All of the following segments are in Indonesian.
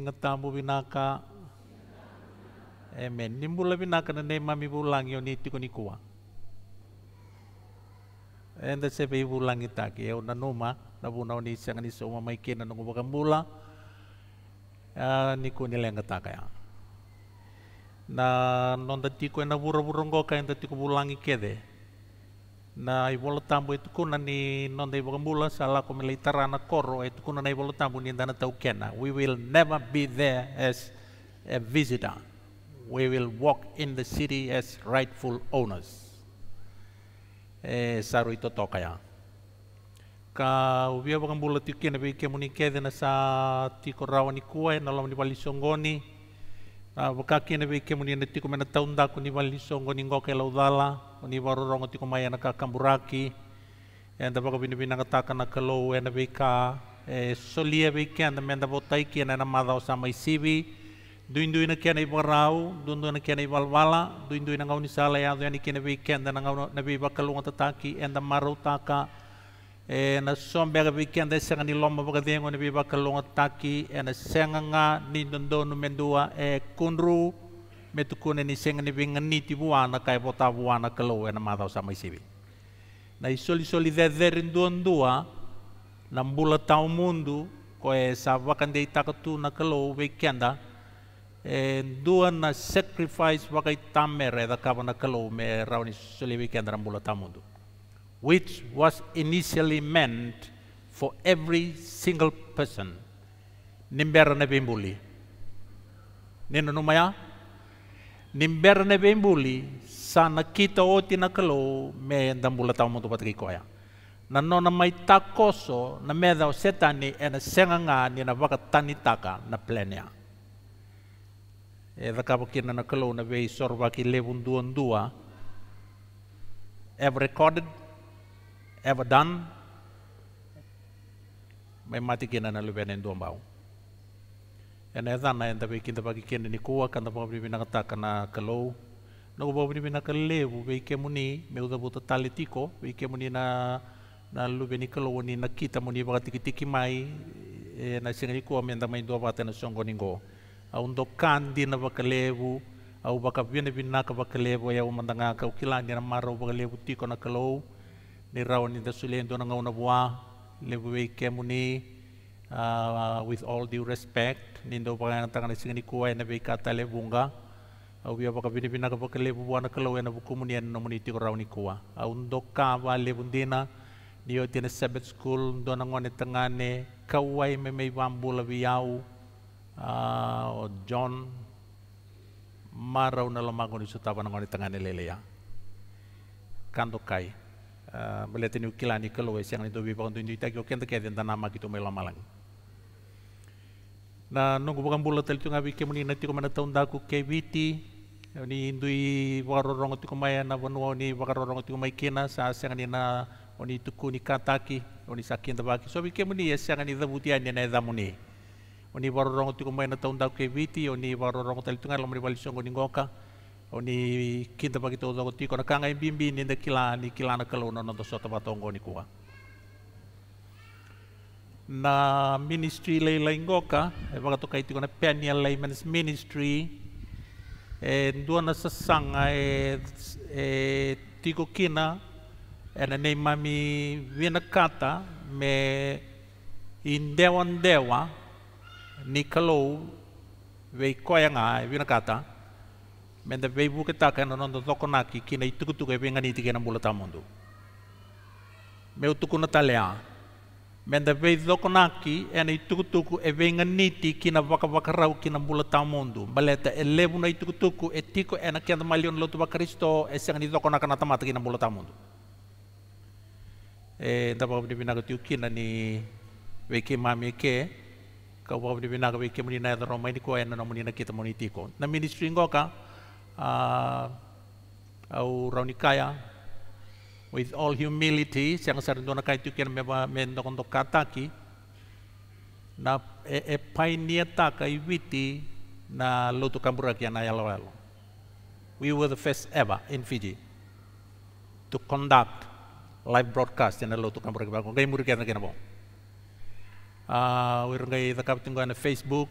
ngetamu binaka, Amen. Nimbula pinaka na nema mi pulang yo niti ko kuwa Enda se pe pulang itaki yo na numa na buna ni sang ni so mamai na nungu bakam bula. Ya, niku nila ngetaka ya. Na nonda tiko na burung bura ngoka enda tiko pulang ikede. na i e tukuna ni sa leitarana e tukuna na i We will never be there as a visitor. We will walk in the city as rightful owners. E saru i totokaya. Ka uwia wakamula tukena pe ke kedena sa tiko rawa ni kua e na ni walisongoni. Ka wakakina ah, be ke munia neti kumena taunda kuni waliso ngoni ngoke laudala ngoni warorongo ti kumaya e na kakamburaki enda baka bini bina kataka na kelo enda be ka solia be ke enda menda botai ena enda madao sama isivi, isibi duinduin na kena ibarau duinduin na kena ibalwala duinduin na ngauni sala ya duinduin na kena be ke enda na ngauni na be bakalunga tataki enda marau taka na sombera weekend senga ni lomba bagadengo ni biba kalonga taki na senga nga ni dondonu mendua e kunru metukune ni senga ni binga ni tibuana kai bota buana kalo na madau sama isibi na isoli soli deder na mbula tau mundo ko e sa wakande na kalo weekenda e ndua na sacrifice wakai tamere da kava na kalo me rauni soli weekenda na mbula tau mundo which was initially meant for every single person, nimberne bimbuli. Nino numaya? Nimberne bimbuli sa nakita oti tinakalo me dambula tau mo patriko ya. Nano na may takoso na medaw setani e na senganga ni na taka tanitaka na plenya. E rakapakina nakalo na vei sorba ki levun duan dua. I've recorded ever done mai kena na lubena indua bau ena e enda enta pe kinta bagi kene ni kua kanta pa pri mina kata kana kalou na kupa pri mina bu be ike muni me uda buta tiko, be ike muni na na lu kalou ni na kita muni baka tiki tiki mai e na singa ni kua menda mai dua bata na songo ningo au ndo kandi na baka levu au baka vina vina ka baka levu ya au mandanga ka kilani na maro baka levu tiko na kelo ni rawan ni the sulendo na ngauna bua lewe kemuni ah, ah, with all due respect nindo tanga tangani singi kuwa na be kata le bunga au ah, bia baka bini bina baka le bua na kalau buku bukumuni ena muni ti rawan ni kuwa au ka ba le bundina ni sabbath school do na ngone tangane kawai me me bambula biau John marauna na ni sutapa tapan ngone tangane ya, kando kai meletin ah, ukilani kelues yang itu bipa untuk itu kita kenta kaya dengan nama gitu melamalang. Nah nunggu bukan bulat tel tu ngabi kemuni nanti kemana tahun daku kebiti ni indui wakarorong itu kemaya na wanwa ini wakarorong itu kemai kena sa siang ini na oni tuku kuni kataki oni sakit tabaki so bi kemuni ya siang ini zabutian ini. na zamuni. E oni wakarorong itu kemaya na tahun daku kebiti oni wakarorong tel ngalami ngalam ni balisong ngoka oni kita pagi to to tiko kona kanga bimbi ni de kilani kilana kalau nono to sota patongo ni na ministry lay lei ngoka e waka to kai ti layman's ministry e duana sasanga e e tiko kina e na nei mami vina kata me indewan dewa ni kalou vei koyanga e vina Mende te pei buke taka na nondo toko naki kina ituku tukutuku e pengani tike na bula tamundu. Me utuku na talea, Mende te pei toko naki e na i tukutuku e pengani ti kina rau kina mula tamundu. Baleta e lebu na ituku tuku e tiko e na kia malion lotu wa Kristo e ni toko naka na tamata kina bula tamundu. E tapa kapiti binaga tiu kina ni weke mami ke, ka wakapiti pinaga weke muni na e roma ini ko e na na muni na kita muni tiko. Na ministry ngoka, Uh, au raunikaya with all humility siang sarindona kai tukian meba mendokon kataki na e, e painieta kai witi na lotu kambura kia na We were the first ever in Fiji to conduct live broadcast in a lotu kambura kia ngai muri kia na kia na Uh, we're ngai the captain on Facebook,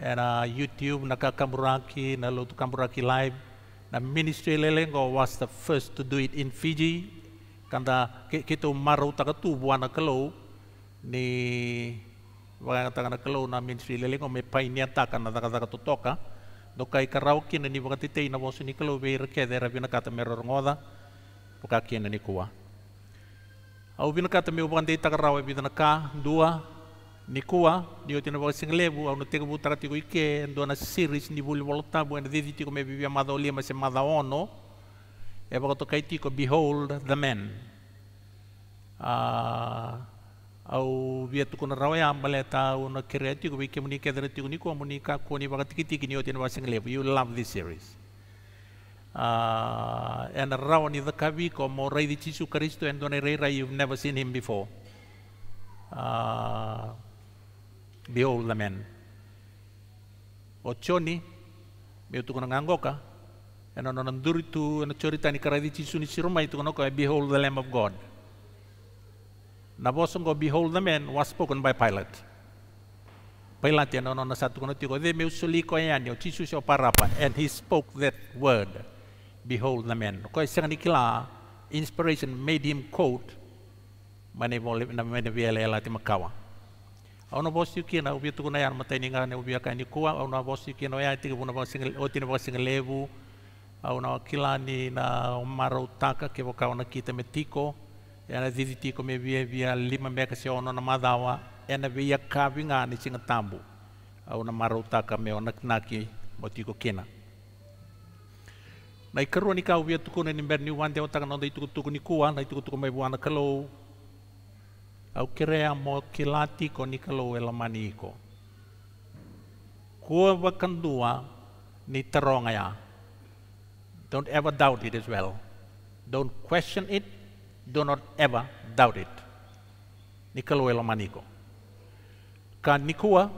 and uh, YouTube na Nalutu Kamburaki Live. Na Ministry Lelengo was the first to do it in Fiji. Kanda kita maru tu buana kelo ni wakatakan na kelo na Ministry Lelengo may painiata kan na takatutoka. Do kai karaoke na ni wakatitay na wasu ni kalau be rekede rabi na kata meror ngoda. buka na ni kuwa. Au binakata mi wakantay e bina ka dua ni kua ni o tina wakasing lebu au na teka tarati ko ike ndo na siris ni buli volta bu na didi tiko me bibia madoli ma se madaono e bako to kaiti ko behold the man uh, au via tuku na rawa ya maleta u na kere tiko wike muni kedra tiko ni ko muni ka ni wakatiki tiki ni o tina wakasing lebu you love this series uh, and rawa ni dhakavi ko mo rai di chisu karisto and do na rei rai you've never seen him before uh, the old man. Ochoni, metu kono ngangoka, and on anduri tu and chorita ni karadichi suni siroma itu kono behold the Lamb of God. Nabosongo behold the man was spoken by Pilate. Pilate and on satu kono tiko de meusuli kaya ni ochisu sio parapa and he spoke that word. Behold the man. Kaya ni kila, inspiration made him quote mane vole na mane vele ti makawa. auna bosi kina ubi tu kuna yar na ngane ubi akani kuwa auna bosi kina ya tiki buna bosi oti na levu auna kilani na mara utaka ke boka ona kita metiko yana zizi tiko me via via lima meka se ona na madawa yana via kavi ngane singa tambu auna mara utaka me motiko kina na ikarua ni kau via tukuna ni berni wande otaka nonda itukutuku ni kuwa na itukutuku me buana kalou au kerea mo kilati ko nikalo ela maniko. Kua wakandua ni tarongaya. Don't ever doubt it as well. Don't question it. Do not ever doubt it. Nikalo ela maniko. Ka nikua,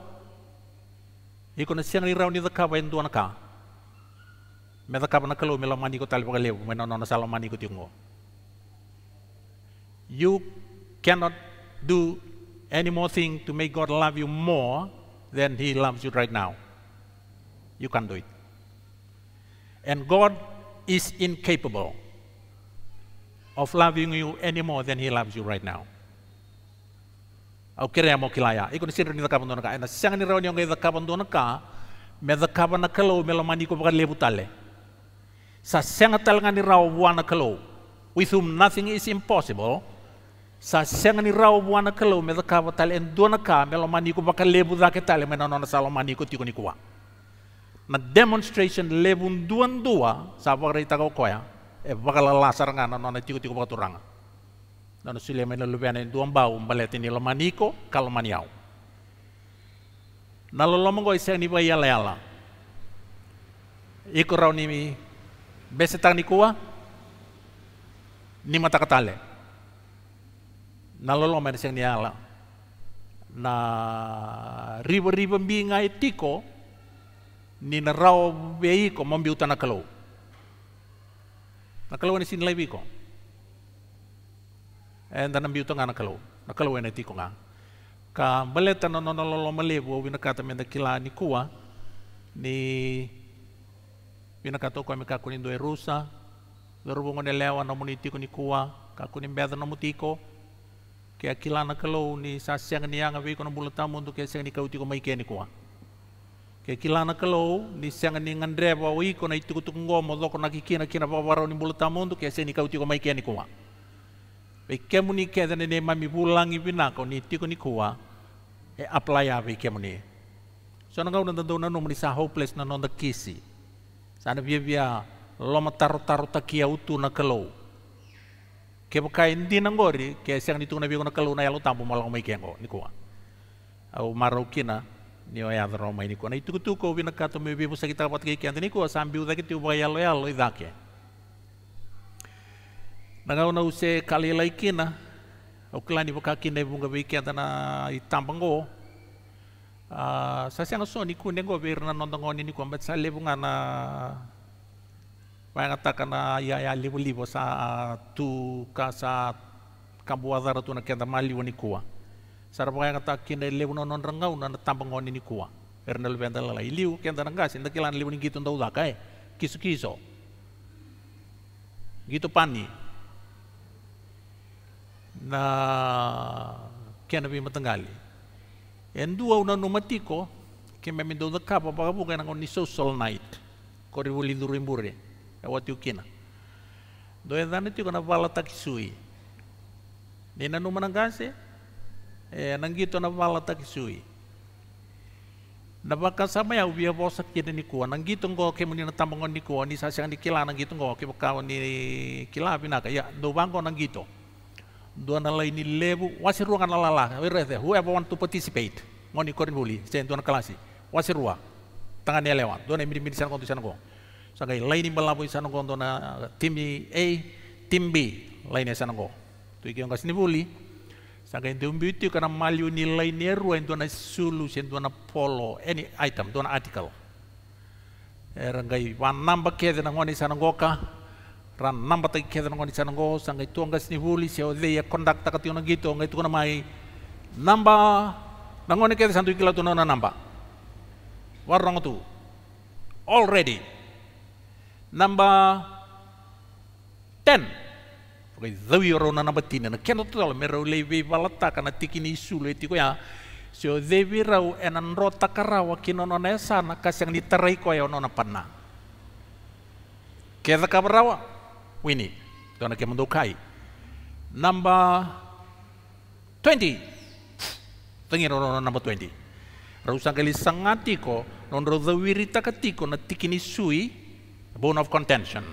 iko na siang rau ni daka wain duana ka. Me daka na kalau mela maniko talipa kaleu, me nono na tiungo. You cannot do any more thing to make God love you more than He loves you right now. You can't do it. And God is incapable of loving you any more than He loves you right now. Au kere mo kilaya. Iko ni sinro ni takapan dona ka. Ena siang ni rawan yung the takapan dona ka. Me the na kalau me lamani ko bakal Sa siang talanga ni rao na kalau. With whom nothing is impossible. sa senga ni raw bu wana kelo me ka ba tal en dona ka me mani ko baka lebu da ke tal me na mani ko tiko ni kuwa na demonstration lebu duan dua sa ba rita ko koya e baka la lasar ngana nona na tiko tiko baka turanga na no sile me na lu bana duan ba um balete ni lo mani ko kal au na lo lo mongo ni ba yala yala iko raw ni mi besetang ni kuwa ni mata katale nalolo man ni niala na riba-riba ngai tiko, ni rau bei ko mambiuta na kalo nakalaw ni sinlay ko and na nambiuta nga na nakalaw na tiko nga ka baleta na nalolo malibu winakata men kila ni kuwa ni winakato ko amika kunin do rusa do rubungo ni lewa na tiko ni kuwa kakunin beda na mutiko ke akilana kalau ni sa siang ni yang awi kono bulata mundu ke siang ni kau tiko mai kene kuwa ke akilana kalau ni siang ni ngandre ba wi kono itu kutu ngo mo doko na kikina kina ba ni bulata mundu ke siang ni kau tiko mai kene kuwa be kemu ke ne mami bulang ibi ni tiko ni e apply awi kemu ni so na ngau na tando na no sa hopeless na nonda kisi sana via via lo matar taru takia utu na kalau ke buka indi nangori ke siang itu nabi kono kalu na yalu tampu malang mai kengo ni kuwa au kina ni wa yadro roma ini kuwa nah, itu tu ko bina kato mebi busa kita dapat ke kian ni kuwa sambi udah kita ubah yalu yalu idake nangau na use kali laikina au klani buka kini bunga bi kian tana itampango Uh, sasiang so ni kunengo berna nontongo ni ni kuambat na Mengatakan ah, ya ya libu libu sa ah, tu ka sa kambuadara tu na kenda mali wani kuwa. Sara ngata kina libo libu non rangau na tambang wani ni kuwa. Ernal vendala la iliu kenda rangas inda kilan libo ni gitu ndau dakai eh. kisu kiso. Gitu pani. Na kena bima En dua una numatiko kememindo da kapa pagabukan ang ni social night. Koribuli durimburin e watu kina do e dani tiko na vala takisui e ni numa nangase e nangito na vala takisui na baka sama ya ubia bosa kina ni kua nangito ngo ke muni na tamangon ni kua ni sasi ni kila nangito ngo ke bakawa ni kila pinaka ya do bango nangito do na lai ni lebu wasirua kana lala we rese whoever want to participate ngoni korin buli sen do na kalasi wasirua tangan ni lewat do na miri miri kontu sana Sagai laini balapu isana kondo na tim A, tim B laini isana ko. Tu iki yang ni buli. Sagai tim B itu karena maliu nilai neru sulu tuana solution na polo any item tuana artikel. Erangai eh, wan namba kete na ngoni isana ka, Ran namba tak kete na ngoni isana go. Sagai tuang ni buli sio leia kondak takati ona gitu. Ngai na mai namba nangoni kete santu ikila na namba. Warang tu already number 10 okay zawi rona number 10 na kenot tala mero le vi balata kana tikini sulu tiko ya so zevi rau enan rota karawa kinono nesa na yang diterai ko ya onona panna keza kabarawa wini dona kemndo kai number 20 tengi rona number 20 rausa kali sangati ko, non rodawiri rita ko na tikini sui, bone of contention.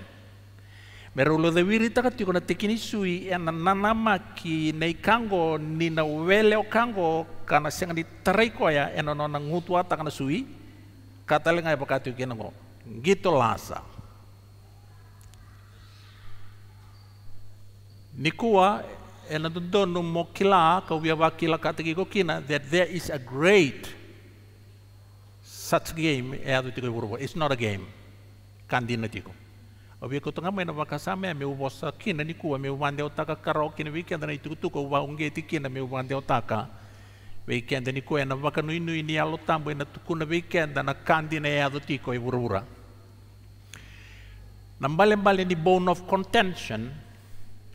Merulo de wiri taka tiko na tekini sui ena ya nanama ki nei kango ni na wele o kango kana senga ni tarai koya ena ya no na ngutu ata na sui kata lenga e pakatu kena ngo gitu lasa. Nikua ena ya dondonu mo kila ka wia wakila kata kiko kina that there is a great such game e adu tiko It's not a game kandina tiko obi ko tonga mena waka same me ubo sa kina ni kuwa me wande otaka karo kina weekend na itu tu ko wa me wande otaka weekend ni kuwa na waka nui nui ni alo tambo na tukuna weekend na kandina ya do tiko e burura na mbale mbale ni bone of contention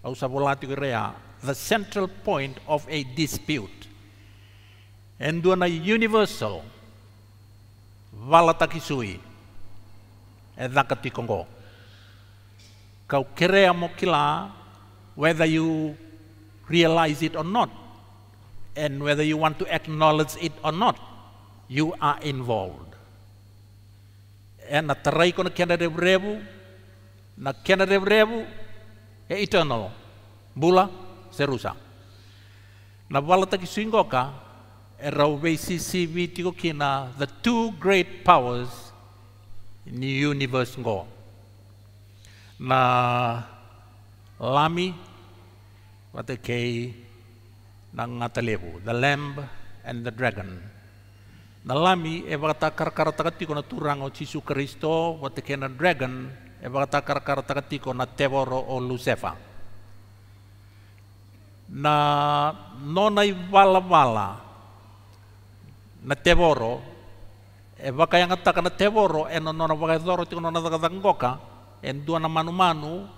au sa volati rea ya, the central point of a dispute enduana universal Walatakisui. e dhaka tikongo. Kau kerea mo kila, whether you realize it or not, and whether you want to acknowledge it or not, you are involved. E na tarai kona kena revrevu, na kena revrevu, e eternal. Bula, serusa. Na wala taki swingoka, e rau veisi si vitiko kina, the two great powers ni Universe ngo na lami wate kei na ngatalebu the lamb and the dragon na lami e eh, kar kar takati ko na turango chisu Kristo wate kei na dragon e kar kar takati ko na tevoro o lucefa na nonai wala wala na tevoro e eh, vakaiagata kana tevoro e eh, vaka zoro tiko nona thakathakoka e eh, ndua na manu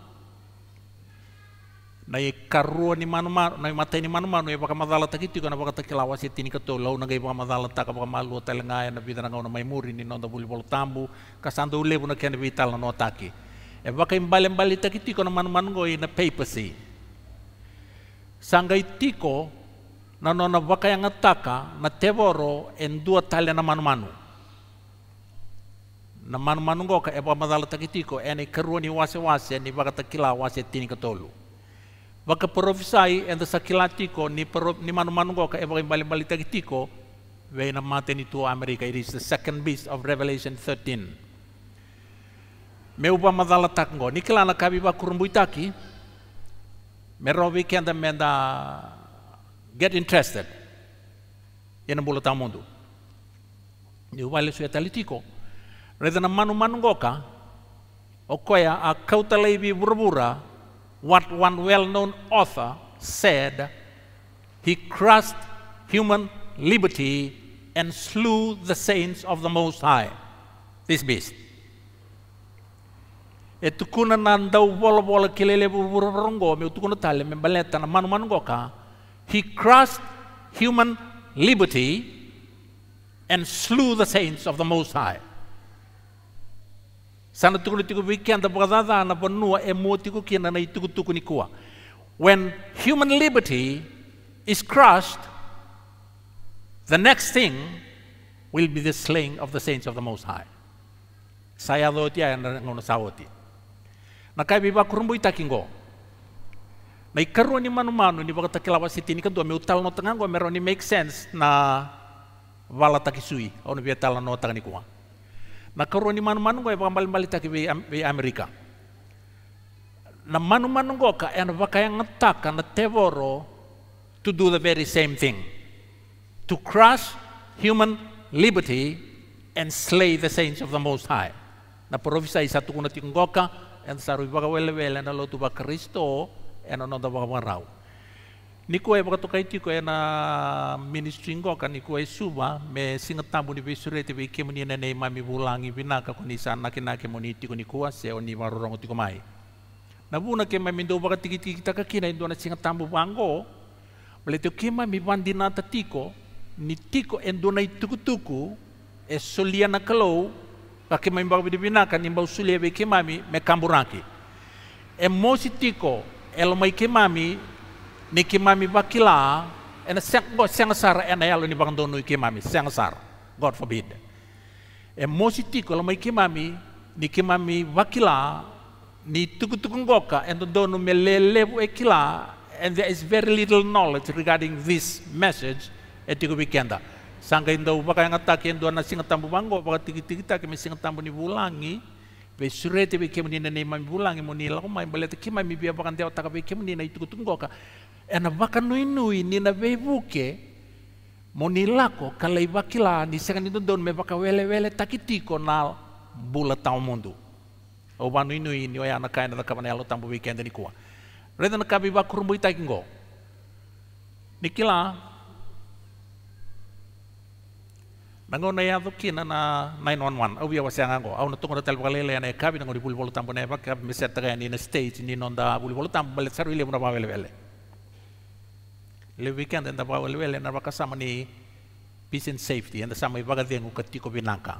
na i karua ni manu na i matai ni manumanu e vakamathalata kitiko na vakatakilawa se tini kato lau na gai vakamathalata malu vakamalua talengae na vidanagau na muri ni nonda vulibolo tambu ka sando ulevu na kena vitala no taki e vakaibalebale takitiko na manumanugoi na papacy sanga i tiko na nona vakaiagataka na tevoro e dua tale na manu na manumanungoka e pa mazala takitiko e ni karua ni wase wase ni takila wase tini katolu. Baka profisai e da sakila tiko ni, peru, ni manumanungoka e baka bali takitiko we na mate ni tua Amerika. It is the second beast of Revelation 13. Me upa mazala takngo ni na kabi ba kurumbu itaki me robi kenda menda get interested. Yena bulu tamundu. Ni upa suya talitiko. reza na manu manu goka okoya a kautalaibi burbura what one well-known author said he crushed human liberty and slew the saints of the most high this beast e tukuna na ndau bola kelele burbura rongo me tukuna tale me baleta na manu manu goka he crushed human liberty and slew the saints of the most high Sana tukuni tuku wiki anda bukadada na panua emotiku kina na ituku tuku nikua. When human liberty is crushed, the next thing will be the slaying of the saints of the Most High. Saya doti ay na ngono sawoti. Na kai kurumbu itakingo. Na ikaru ni manu manu ni bakata kilawa siti ni kadua me utal no tangango mero ni make sense na wala takisui onu biatala no tangani kuang makaroni manu manu ngo eva mbali mbali taki ve Amerika na manu manu ngo ka en vakayang taka na tevoro to do the very same thing to crush human liberty and slay the saints of the Most High. Na profisa isa tukuna tingoka en saru ibagawele wele na lotu ba Kristo en anoda ba warau. Niko e wakatoka iti ko e na ministry ngoka niko e suba me singetambu ni visure te wike muni nei mami bulangi binaka kuni ni sana kina ke muni iti ko niko se o ni warorongo tiko mai. Na buna ke mami ndo tiki tiki taka kina indo na singetambu bango bale te kema bandina tatiko ni tiko endo na ituku tuku e solia na kalau ka ke mami baka binaka ni mbau sulia wike mami me kamburaki. Emosi tiko elomai ke mami niki mami bakila ena seng go sengsar ena yalo ni bang donu iki mami sar, god forbid e mositi kalau mai mami niki mami bakila ni tuku tuku goka ento donu melele bu ekila and there is very little knowledge regarding this message etiku bikenda sangka inda ubaka yang ataki endo na singa tambu bango baka tiki tiki taki mi singa tambu ni bulangi be surete be kemuni na ne mami bulangi mo ni lako mai balete kemami biya bakan dia otaka be kemuni na itu tuku ngoka ena eh, vaka nui nina vuke mo ka lei vaki vakila ni don me vakawelewele takitiko na bula tau mundu o vanui-nui ni na kaena takavanelo tambu weekend ni kua reda na kavi kurumbu i takingo ni kila na ia doki na 911 au wasi anga ngo au na tel balele na kavi nango di bulbol tambo na vakka ni na stage ni nonda bulbol tambo le saru ile muna wele wele le weekend kan enda pa le le na pa kasama ni peace and safety enda sama i baga dengu katiko binaka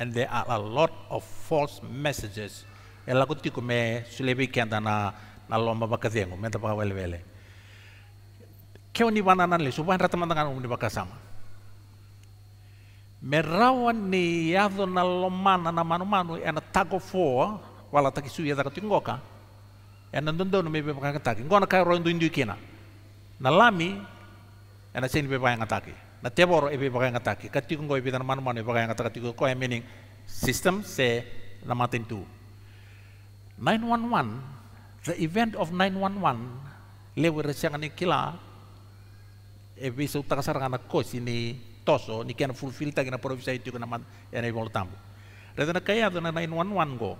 and there are a lot of false messages ela kutiko me sule weekend kan na na lomba baga dengu menta pa wele wele ke oni bana nan le suban rata mandanga um ni baga sama merawan ni yado na lomana na manu manu ena tago fo wala takisuya da katingoka ena ndondo me be baga taki ngona kai rondo indu kina na lami ena seni pe pakai ngataki na e epe pakai ngataki katiku ngoi pitan manu manu pakai ngataki ko e meaning system se na matin tu 911 the event of 911 lewe resiang ni kila epe so takasar ngana kos sini toso ni kena fulfill ta kena provisa itu kena man ena ibol tambu na kaya na 911 go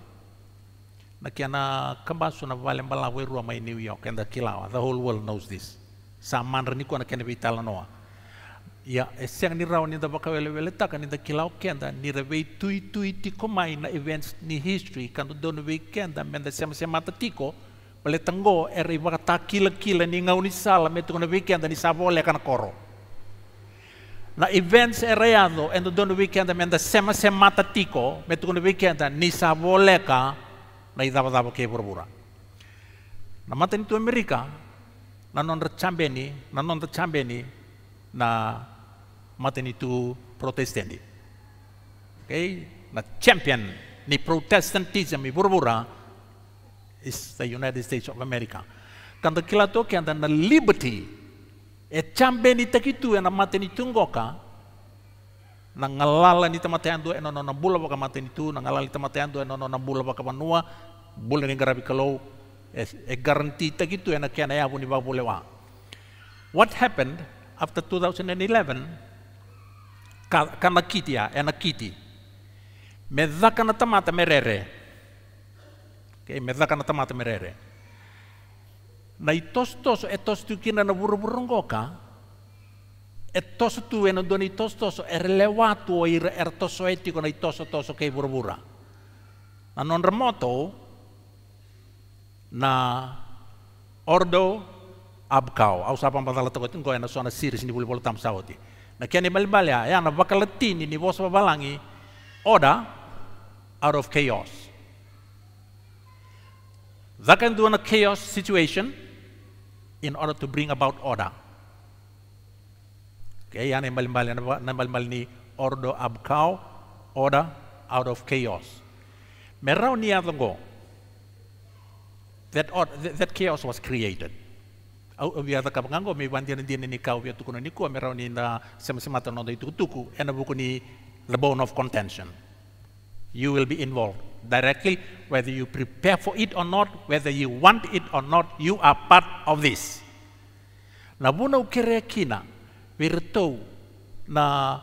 na kena kambasu na valen balawe ruama New York and the Kilawa the whole world knows this saman reni kuana kene veitala noa. Ia ya, e seang ni rau ni daba ka wele wele taka kan ni kilau kenda ni ra vei tui tui tiko mai na events ni history kando dono vei kenda men da sema sema ta tiko wale tango e er rei ta kila kila ni ngau ni sala metu kono vei kenda ni sabo kana koro. Na events e reado endo dono vei kenda men da sema sema ta tiko metu kono vei kenda ni sabo ka na i daba dawa burbura. Na mata ni tu Amerika, nanondo chambeni champion chambeni na mateni tu protestandi okay na champion ni protestantism i burbura is the united states of america kanda kilato ke anta na liberty e chambeni takitu e na mateni na ngalala ni tamatayan do e na no nabula baka mateni tu ngalala ni tamatayan do eno no nabula baka manua bulan ni garabi kalau a guarantee kitu ena kena ya buni ibawa What happened after 2011? Kana kiti ya, enak kiti. kana tamata merere. Okay, medha kana tamata merere. Na itos tos etos tu kina na buru ngoka. Etos tu enodoni tos tos tu o ir ertoso etiko na itos toso kei bura. Na non remoto, na ordo abkau au sapa la tokotin ko ena sona siris ni bulbul tam saoti na kiani balbalia ya na tin ni bos balangi order out of chaos that can do in a chaos situation in order to bring about order okay ya na balbalia na balbal ni ordo abkau order out of chaos merau ni adongo that, or, that chaos was created. We are the kapangango me wanti na dine ni kau via tukuna ni kua me rau ni na semasemata no itu tuku and buku ni the bone of contention. You will be involved directly whether you prepare for it or not, whether you want it or not, you are part of this. Na buna ukere kina virtou na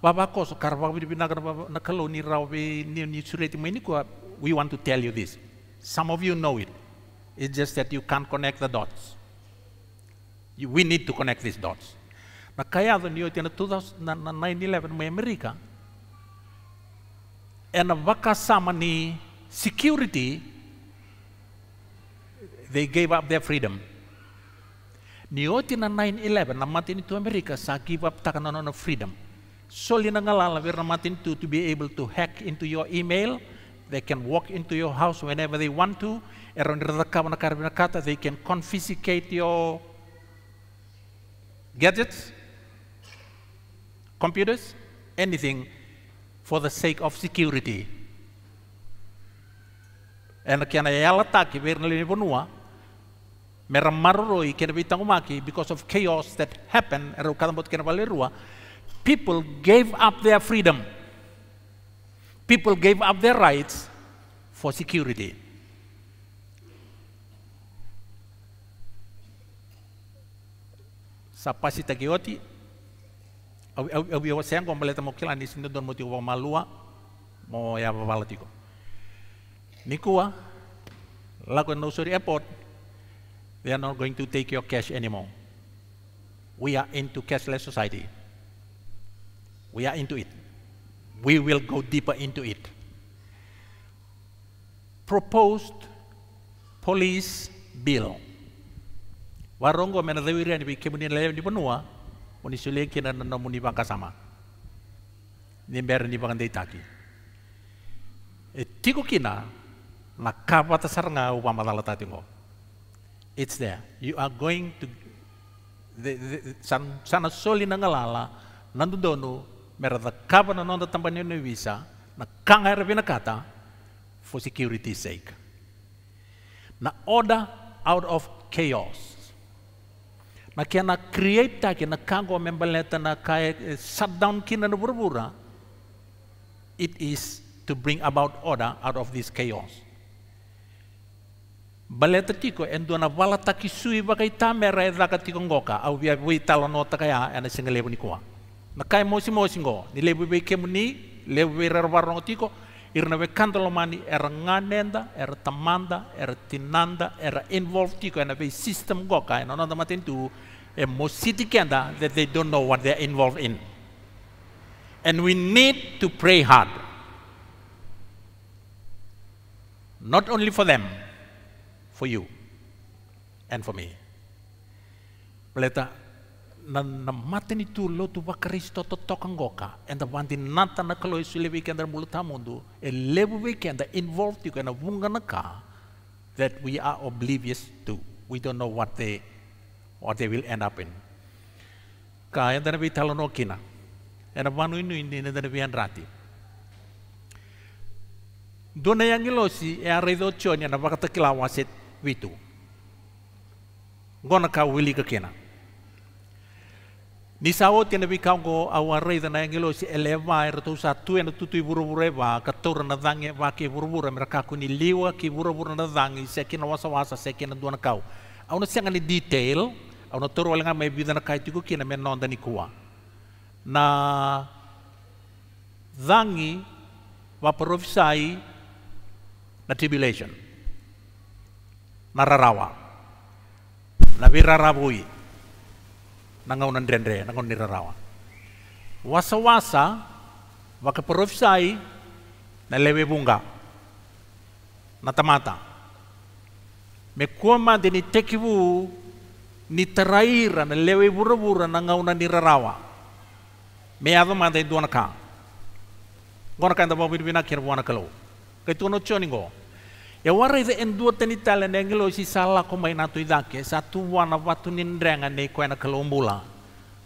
babako so We binagar na kalau ni rau ni we want to tell you this. Some of you know it. It's just that you can't connect the dots. You, we need to connect these dots. Μα kaya δεν είναι ότι είναι 2009-11 με And Ένα βακασάμανι security, they gave up their freedom. Nioti na 9-11, namatin to Amerika sa give up takananon of freedom. So linangalalawir namatin ito to be able to hack into your email, they can walk into your house whenever they want to, around they can confiscate your gadgets, computers, anything for the sake of security. And can I attack Vernalipunua? Meramaroi can be Tangumaki because of chaos that happened People gave up their freedom. People gave up their rights for security. sa pasitagiyoti, au au au sen ni don mo malua mo ya bala nikua lako nusuri airport they are not going to take your cash anymore we are into cashless society we are into it we will go deeper into it proposed police bill warongo mena ni ani kemuni lele ni penua, oni sule kina na muni bangka sama ni ber ni baka taki. e eh, tiku kina na kapa tasar nga upama talata tingo it's there you are going to the, the, san, sana soli na ngalala nandu donu, mera da kapa na nonda tambani ni visa na kanga era kata for security sake na order out of chaos na create taki na kango membaleta na kai shut down kina na burbura it is to bring about order out of this chaos baleta tiko endo na wala bagai sui bakai tamera e raka ngoka au via wei tala no takaya ana singa lebu nikoa na kai mo si ngo ni lebu wei kemuni lebu wei rarwaro tiko irna vekandalo mani era nganenda era tamanda era tinanda era involved tiko ena system goka ena nanda matin tu e eh, mositi kenda that they don't know what they are involved in and we need to pray hard not only for them for you and for me Pleta na mateni tulo tuwa Kristo to tokangoka enda wanti nata na kalo isu lebi kenda mulu mundu e lebu kenda involved you kenda na ka that we are oblivious to we don't know what they what they will end up in ka enda talo no kina enda vanu inu indi enda we andrati dona yang ilosi e aredo chonya e na wakata kilawasit witu gona ka wili ka kena ni sa oti tena vi ngo au a reida na engelo si eleva e rato sa tu ena tutu i e va katora na na e va ki burubure mera kaku ni liwa ki burubure na dhangi se kina wasa wasa se kina duana kau au na sianga ni detail au na toro alenga mai vida na kai tiku kina me nonda ni kua na dhangi va profisai na tribulation na rarawa na viraravui dren dendre nira nirarawa wasa-wasa sai na lewe bunga na tamata mekuama deni tekibu ni teraira na lewe bura-bura nira nirarawa me adama dai duanaka gonaka nda babu bina kirwana kalau kaituno choningo Ya wara ide endua tenitala nengelo si sala komai natu idake satu wana watu nindrenga ne kuena kelombula.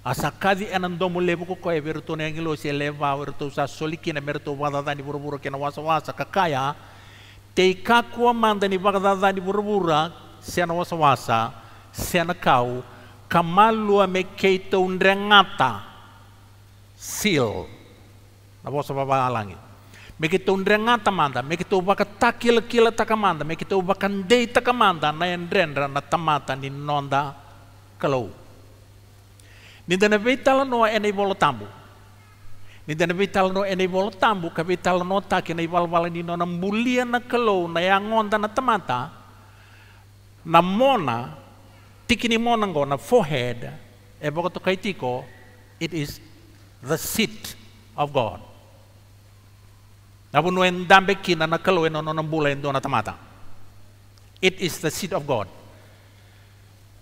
Asa kadi domu lebu ko koe berto nengelo si leva berto sa soliki na merto wadadani dani buruburu kena wasa-wasa kakaya. Ah. Tei mandani amanda ni wadadani buru-buru sena wasa-wasa sena kau kamalua ame keito undrengata um sil. Na wasa alangi. Meki to ndrenga tamanda, meki to waka takil kila takamanda, meki to waka ndei takamanda na yendrenra na tamata ni nonda kalau. Ni dana vital no ene volo tambu. Ni dana vital no ene volo tambu, ka vital no taki na iwal wala ni nona mulia na kalau na onda na tamata, na mona, tikini mona ngo na forehead, e boko to kaitiko, it is the seat of God. Na bunuen endambe kina na kaluen ono nambula endo na tamata. It is the seed of God.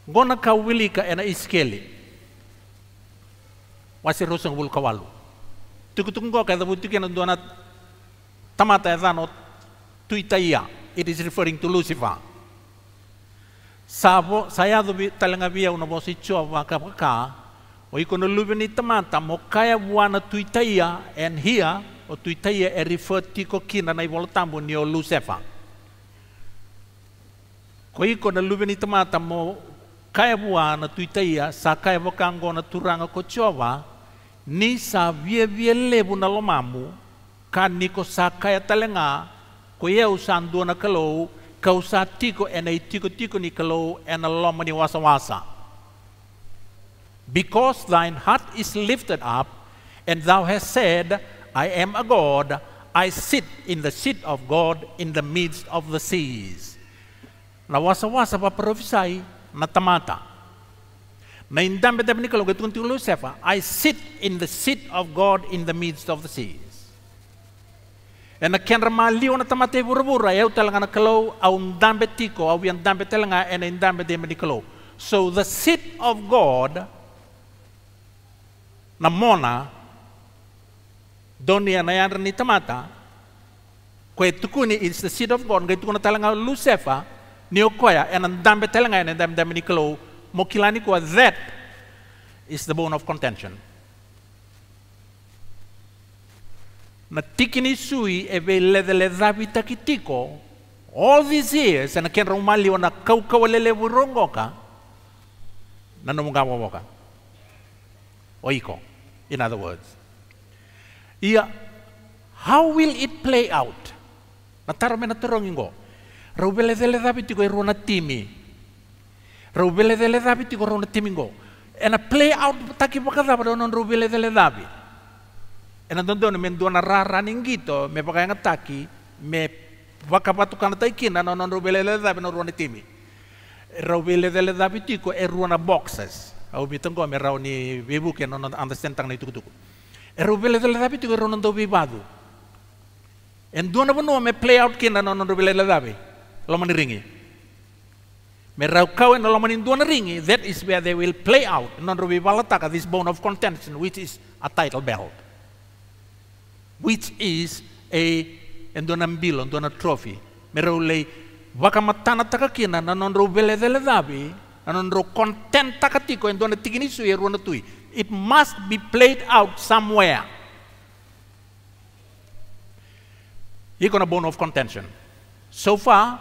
Gona ka wili ka ena iskeli. Wasi rusung bul kawalu. Tukutung go ka dabu tukian endo na tamata ezano tuitaya. It is referring to Lucifer. Sabo saya dubi talanga bia una bosi chua ka ka. Oikono lubeni tamata mokaya buana tuitaya and here o tuitaia e tiko kina na i walatambu ni Ko na luveni tamata mo kaevua na sa kaevo kango na turanga ko ni sa vie vie levu na lomamu ka niko sa kae talenga ko ia na kalou ka usa tiko e tiko ni kalou e wasa wasa. Because thine heart is lifted up and thou hast said, I am a god. I sit in the seat of God in the midst of the seas. Nawasa-wasa pa prophesy na tamata. Naindambe tabi ni kaloge tunti ulusefa. I sit in the seat of God in the midst of the seas. Ena kenra maliw na tamate burubura. Ew talaga na kalaw au ndambe tiko au yan dambe talaga ena indambe demi ni So the seat of God na mona ni tamata kwe tukuni is the seed of God ngai tukuna talanga Lucifer ni okoya and dambe talanga and dambe dambe nikolo mokilani kwa that is the bone of contention na tikini sui e ve ledeledavi takitiko all these years and kenra umali wana kaukawalele vurongoka na nomungawowoka oiko in other words yeah, How will it play out? Natara me natarong ingo. Raubele dele dabi tigo iruna timi. Raubele dele dabi tigo iruna timi ingo. And a play out taki pakada pero non raubele dele dabi. And a dondo me nduana rara ningito me pakayang taki me wakapatukan na non non raubele dele dabi non iruna timi. Raubele dele dabi tigo iruna boxes. Au bitong ko me rauni bebu ke non understand tang na itukutuku. Erubele dabi tigo ronondo vivado. Enduana me play out kina nonondo bele dabi. Lomani ringi. Me raukau en lomani enduana ringi. That is where they will play out nonondo taka this bone of contention, which is a title belt, which is a enduana mbilo, trophy. Me raulei wakamatana taka kina nonondo bele dabi. Nonondo content takatiko enduana tiginisu yeruana it must be played out somewhere. You're going to bone of contention. So far,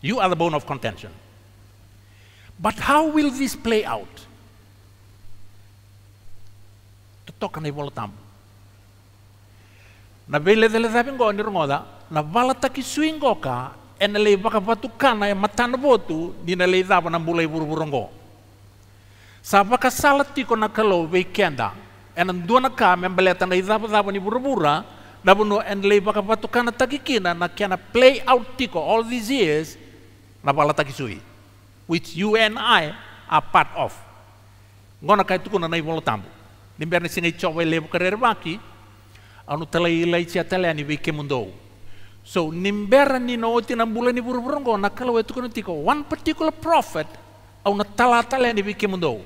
you are the bone of contention. But how will this play out? Το na όλο Na vele dele zapi ngo ni rungoda, na vala taki swingoka, ene lei baka vatu kana e votu, ni na lei zava na mbulei vuruburungo. Sapa salati kona kalau weekenda, enan dua ka membeleta na idapa dapa ni burubura, na bunu en leba ka patukana takikina na kiana play out tiko all these years na pala takisui, which you and I are part of. Ngona kai tukuna na ibolo tambu. Nimber ni singai chowai leipa karer baki, anu telai ilai cia ani wike mundou. So nimbera ni no oti na bulan e ni buru ngona kono tiko one particular prophet awna talatala ni biki mundo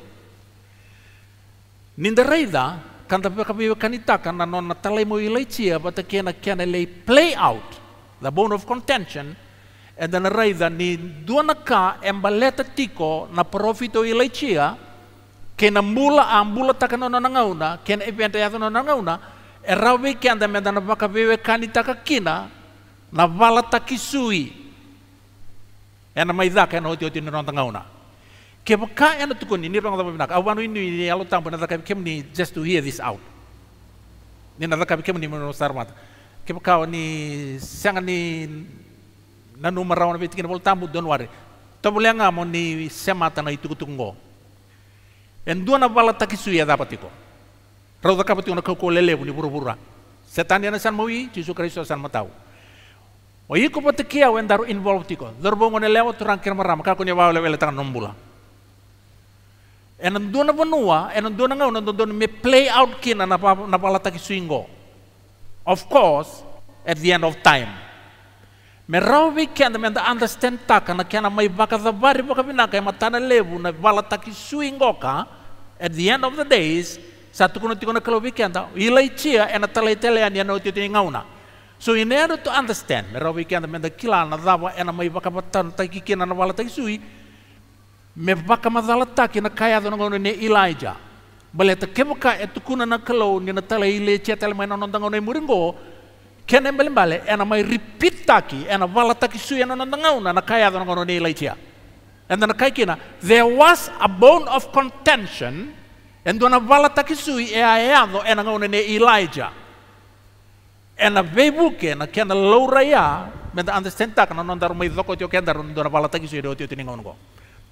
ninda reida kanta pe kapi we kanita kana non na talai mo ilai chia bata kena kena lay play out the bone of contention and then ni duana ka embaleta tiko na profito ilai kena mula ambula takana na ngauna kena event ya na ngauna Erawi kianda menda na baka bebe kanita kakina na balata kisui. Ena kena ena hoti hoti na. Ena maizaka ke ka yana kuni ni rongo tambi naka. Awanu inu ini alat tambah na kami kem just to hear this out. Ni na kami kem ni mono sarmata. Ke ka ni sanga ni na numara wana bitikin bol tambo don wari. Tambo lenga mo ni semata na itu kutungo. dua na suya takisu ya dapatiko. Rau zakabi nak kau lele puni buru-buru. Setan yana san mawi, Yesus Kristus matau. O oh, iko iya, patikia wendaru involved tiko. Dorbongone lewat lewa turang kirmaram, kako ne tangan nombula. E non dona vanua, e non dona ngau, non dona me play out kina na na palata ki swingo. Of course, at the end of time. Me rau vi kenda me understand taka na kena mai baka zabari baka binaka e matana levu na palata ki swingo ka, at the end of the days, sa tukuna tikuna kalau vi kenda, ilai chia e na talai tele ani ano ngauna. So in order to understand, me rau vi kenda me da kilana dawa e na mai baka batana taiki kina na palata ki swingo, me baka mazala taki na kaya do ngono ne Elijah bale ta kebuka e tukuna na kalo ni na tala ile che tala mai nonon dangono muringo kene bale bale ena mai repeat taki na vala taki su ena nonon dangono na kaya do ngono ne Elijah and then kai kina there was a bone of contention and na vala taki su e aia do ena ngono ne Elijah ena vebuke na kena lauraya men understand tak na non daru mai doko tio kenda ron dona vala taki su e do tio tiningono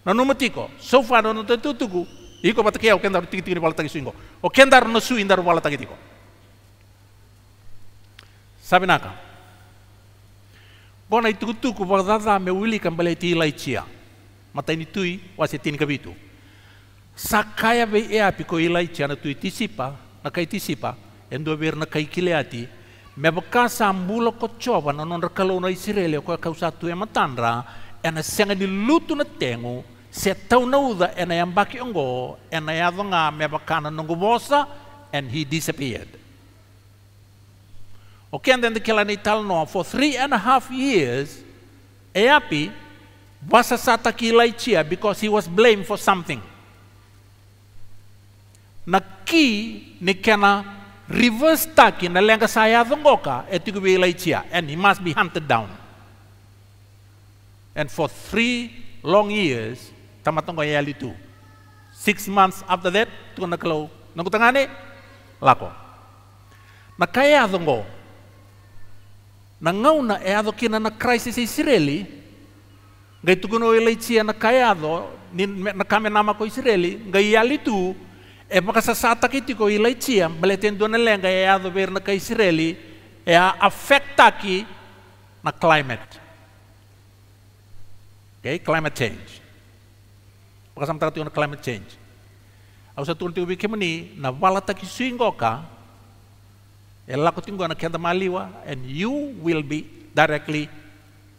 nanu so sofa nanu tentu tugu iko bataki au daru tiki tiki balata suingo o kendar no su tiko sabi naka bona itu tuku bagdada me wili kambale ti ilaichia mata ini tui wasetin kabitu sakaya be e api ko ilaichia na tui tisipa na kai tisipa endo ber na kai kileati me bakasa ambulo ko choba na non rekalo na isirele ko kausatu e matandra ena senga ni lutu na tengu se tau na uda ena yambaki ongo ena yadonga mebakana and he disappeared. Okay, and then the Kelani Talno for three and a half years, Eapi was a sataki laichia because he was blamed for something. Na ki ni kena reverse taki na lenga saya dongoka etikubi laichia and he must be hunted down. And for three long years, tamatong ko yali tu. Six months after that, tu na kalau nang kutangani, lako. Na kaya adongo, na ngau na e eh, kina na crisis Israeli, ngai tukuno ilai cia na kaya ado, ni na kame nama ko Israeli, ngai yali tu, e eh, makasasata kiti ko ilai cia, maletendo na lenga e eh, ado na ka Israeli, e a affecta ki na climate. Okay, climate change. Pakasamtara tiyo na climate change. Ako sa tulti ubi kemani na wala taki e ya lako tingo na kenda maliwa, and you will be directly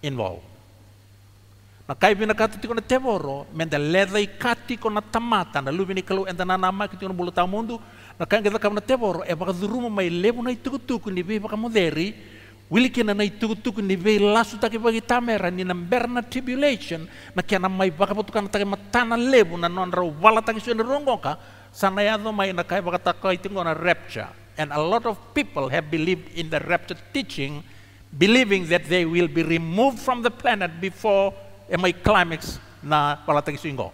involved. Na kai bina kati tiko na tevoro, menda leda i kati ko na tamata, na lubi ni kalu enda na nama kiti na bulu tamundu, na kai ngeda kam na tevoro, e baka durumo mai lebu na ituku tuku ni bi baka moderi, wilikina na ituku tuku ni vei lasu take vagi tamera ni na bera tribulation na kia na mai vaka potukana take matana levu na non rau vala take suena rongoka sana yado mai na kai vaka taka itingo na rapture and a lot of people have believed in the rapture teaching believing that they will be removed from the planet before a mai climax na vala take suingo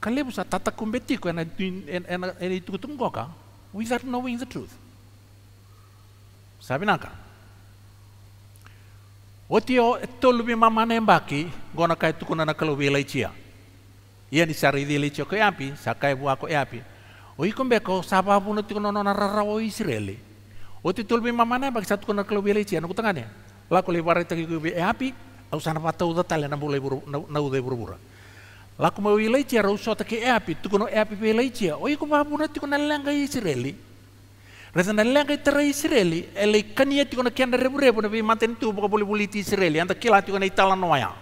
kalebu sa tatakumbetiko na ena ena ituku tungoka without knowing the truth Sabi naka. o tolu lubi mama nembaki gona kai tu na nakalo bi laichia. Ia ni sari di laichia ko yapi, sakai bua e ko yapi. O ikum beko sababu no kuna nona rara o Israeli. Oti tu lubi mama nembaki satu ko nakalo bi laichia no kutangane. Lako le bare taki ko bi yapi, au sana patau uda tali na buru na Lako mau laichia ro so taki yapi, tu kuna yapi bi laichia. O ikum babu no kuna na Israeli. Resanalanga tera Israeli, ele kania tiko na kianda rebure puna pi maten tu poka poli poli ti Israeli, anta kila tiko na itala noaya.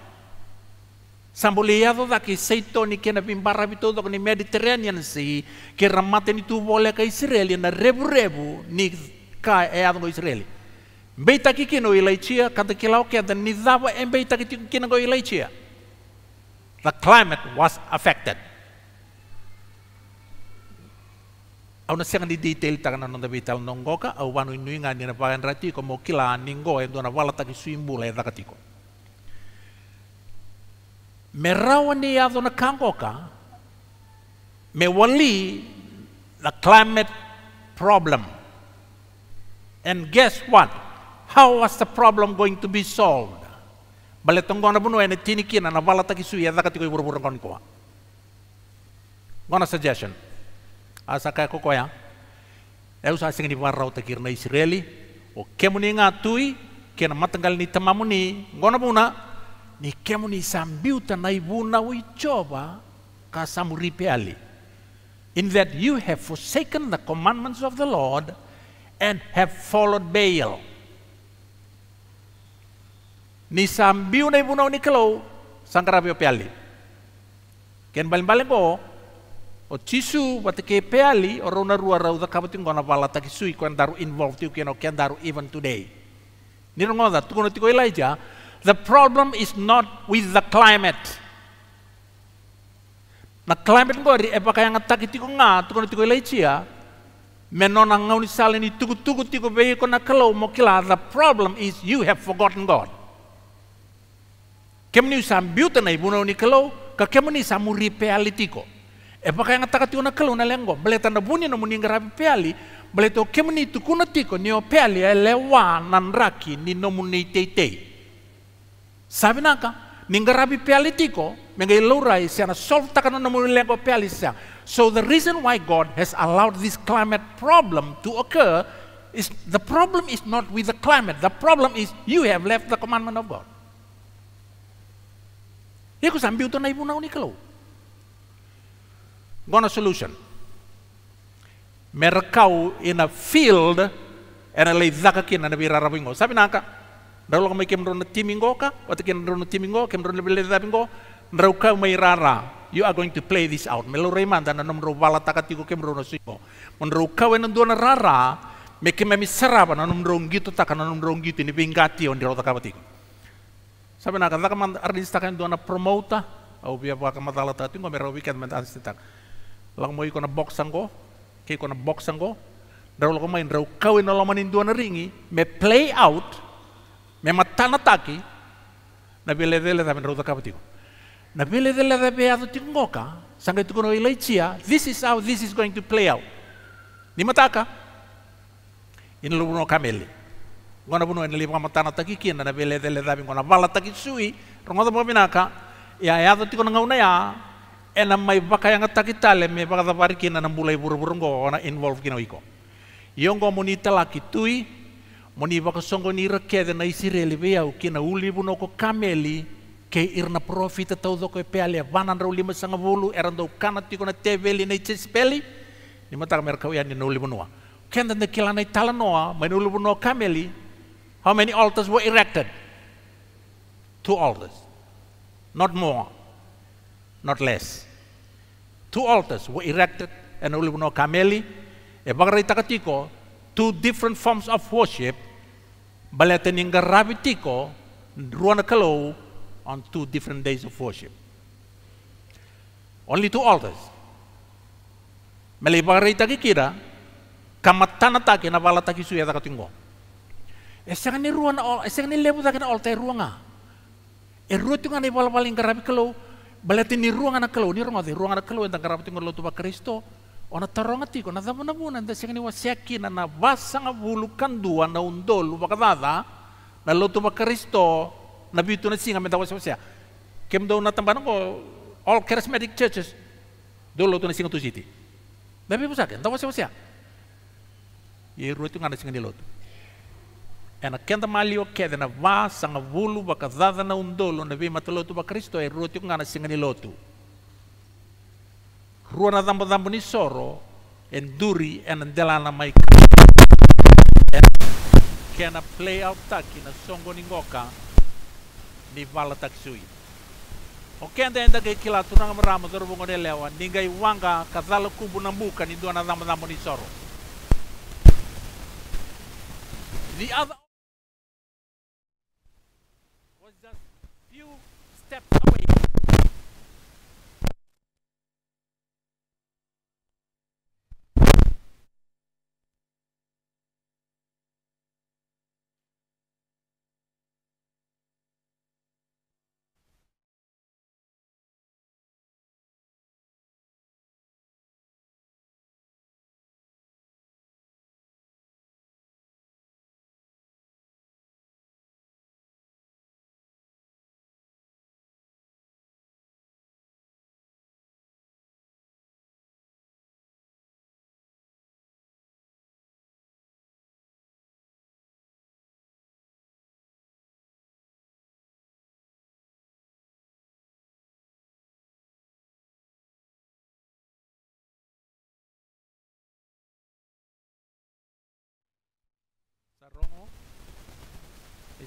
Samboleado da que seito ni kianda pi barra pi todo ni Mediterranean si, que ramaten ni tu bola ka Israeli na rebu rebu ni ka e adongo Israeli. Beita ki kino ilaichia, kanta kila o anta ni dava en beita ki tiko kina go ilaichia. The climate was affected. au na senga ni detail taka na nonda vita au nongoka au wanu inui ngani na pagan rati ko mo kila ningo e dona wala taki suimbula e rakatiko me rawa ni a dona kangoka me wali the climate problem and guess what how was the problem going to be solved bale tongona bunu ene tinikina na wala taki sui e rakatiko i burburangon koa gona suggestion asaka ko koya eu sa singi warau takir na israeli o kemuni ngatui kena matanggal ni tamamuni ngona buna ni kemuni sambiuta na ka samuri peali in that you have forsaken the commandments of the lord and have followed baal ni sambiu na ibuna ni kelo sangkarapio peali ken balen-balen ko O tisu wata ke peali o rona rua rau da kapating kona pala sui kuen daru involved you keno kian daru even today. Nino ngoda tukono tiko Elijah, the problem is not with the climate. Na climate ngori e pakai yang ngataki tiko nga tukono tiko Elijah, menona ngau ni sale ni tuku tuku tiko behi kona kalau mo kila, the problem is you have forgotten God. Kemuni usam biuta na ibu ni ka kemuni samuri peali tiko. E paka yang takati una kalu na lengo, bale tanda buni na muni ngarabi peali, bale to kemuni tu kuna tiko ni o peali e lewa raki ni no muni tei. Sabi naka, ni ngarabi peali tiko, menga ilora e siana solve takana na muni lengo peali siang. So the reason why God has allowed this climate problem to occur is the problem is not with the climate, the problem is you have left the commandment of God. Iku sambil tu na ibu na Gone solution. Merkau in a field and lei zaka kina na bira rabingo. Sabi naka, ndau loka mai kem rona timingo ka, wata kem rona timingo, kem rona bile zabingo, ndau kau mai rara. You are going to play this out. Melo reimanda na nomro wala takatiko kem rona singo. Ndau kau ena duona rara, me kem mi saraba na nomro ngito taka na nomro ngito ni bingati on dirota kabatiko. Sabi naka, zaka man arlista kan duona promota, au bia waka madala tatingo, mero weekend man ansitak. lang mo ikon na boksang ko kay ko na boksang ko raw ko main daw kawin na laman indua na ringi may play out may matanataki na bile dele da raw kapatiko na bile dele da be ato tingoka sanga tuko ilay chia, this is how this is going to play out ni mataka in lubuno kameli ngona buno en libra matanataki kiena na bile dele dami ngona bala taki sui rongodo mo binaka ya ya ato tiko na ngaw na ya ena eh, mai vakayanga takitale me vakathavari kina na bulai vuruvurongo ona involve kina iko iongo moni talakitui moni vakasongo ni rakethe na isireli veau kina ulivunoko kameli ke irna profita taudoko e peale vanandrou lima sagavulu erandou kana tikona teveli na itsesipeli ni mataka merkau yani na ulivunua kenda na kilana italanoa mai na ulivunua kameli how many altars were erected two altars not more not less. Two altars were erected and Ulubno Kameli, e bagarita katiko, two different forms of worship, baleteninga rabitiko, ruana kalau on two different days of worship. Only two altars. Meli bagarita kikira, kamatana taki na bala taki suya takatingo. Esang ni ruana, esang ni lebu takina altar ruanga. E rutungan ni bala paling karabi kalau balet ni ruang anak kelo ni ruang ati ruang anak kelo yang tangkara ngolo Kristo ona tarong ati kona mana mana nanti siang ini wasiaki na na wasa ngabulukan dua na undol lupa na lo Kristo na itu nasi singa minta siapa. wasia kem do na tempat ko all charismatic churches do lo tuna singa tu siti tapi pusaka entah wasia siapa? ye ruh itu ngana singa ni lo ena kenda mali o kede na va sanga vulu baka dada na undolo na vima te lotu baka risto e rua tiku ngana singa ni lotu. Rua na dambo ni soro en duri ena ndela na mai play out taki na songo ni ngoka ni vala taksui. O kenda enda gai kila tunanga marama zoro bongo ne lewa ni gai wanga kazala kubu na muka ni dua na dambo ni soro. The other... stepped up.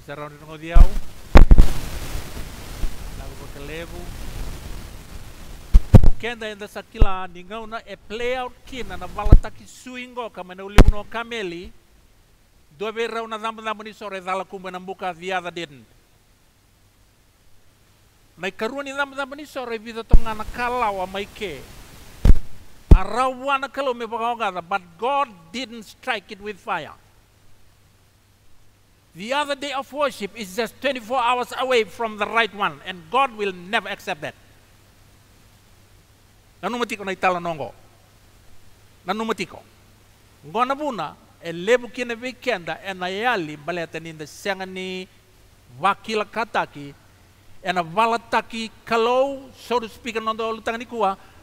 Izarra honen ongo diau O que levo Kenda enda sakila ningau na e play out kina na vala taki que kama na ulimu no kameli Dua vera una dhambu dhambu ni sore dhala kumbu na mbuka the other didn't Mai karua ni dhambu dhambu ni sore vida tonga na kalawa mai ke Arawana kalau me pakaogada but God didn't strike it with fire The other day of worship is just 24 hours away from the right one, and God will never accept that. Nanumati na italanongo. so to speak, nando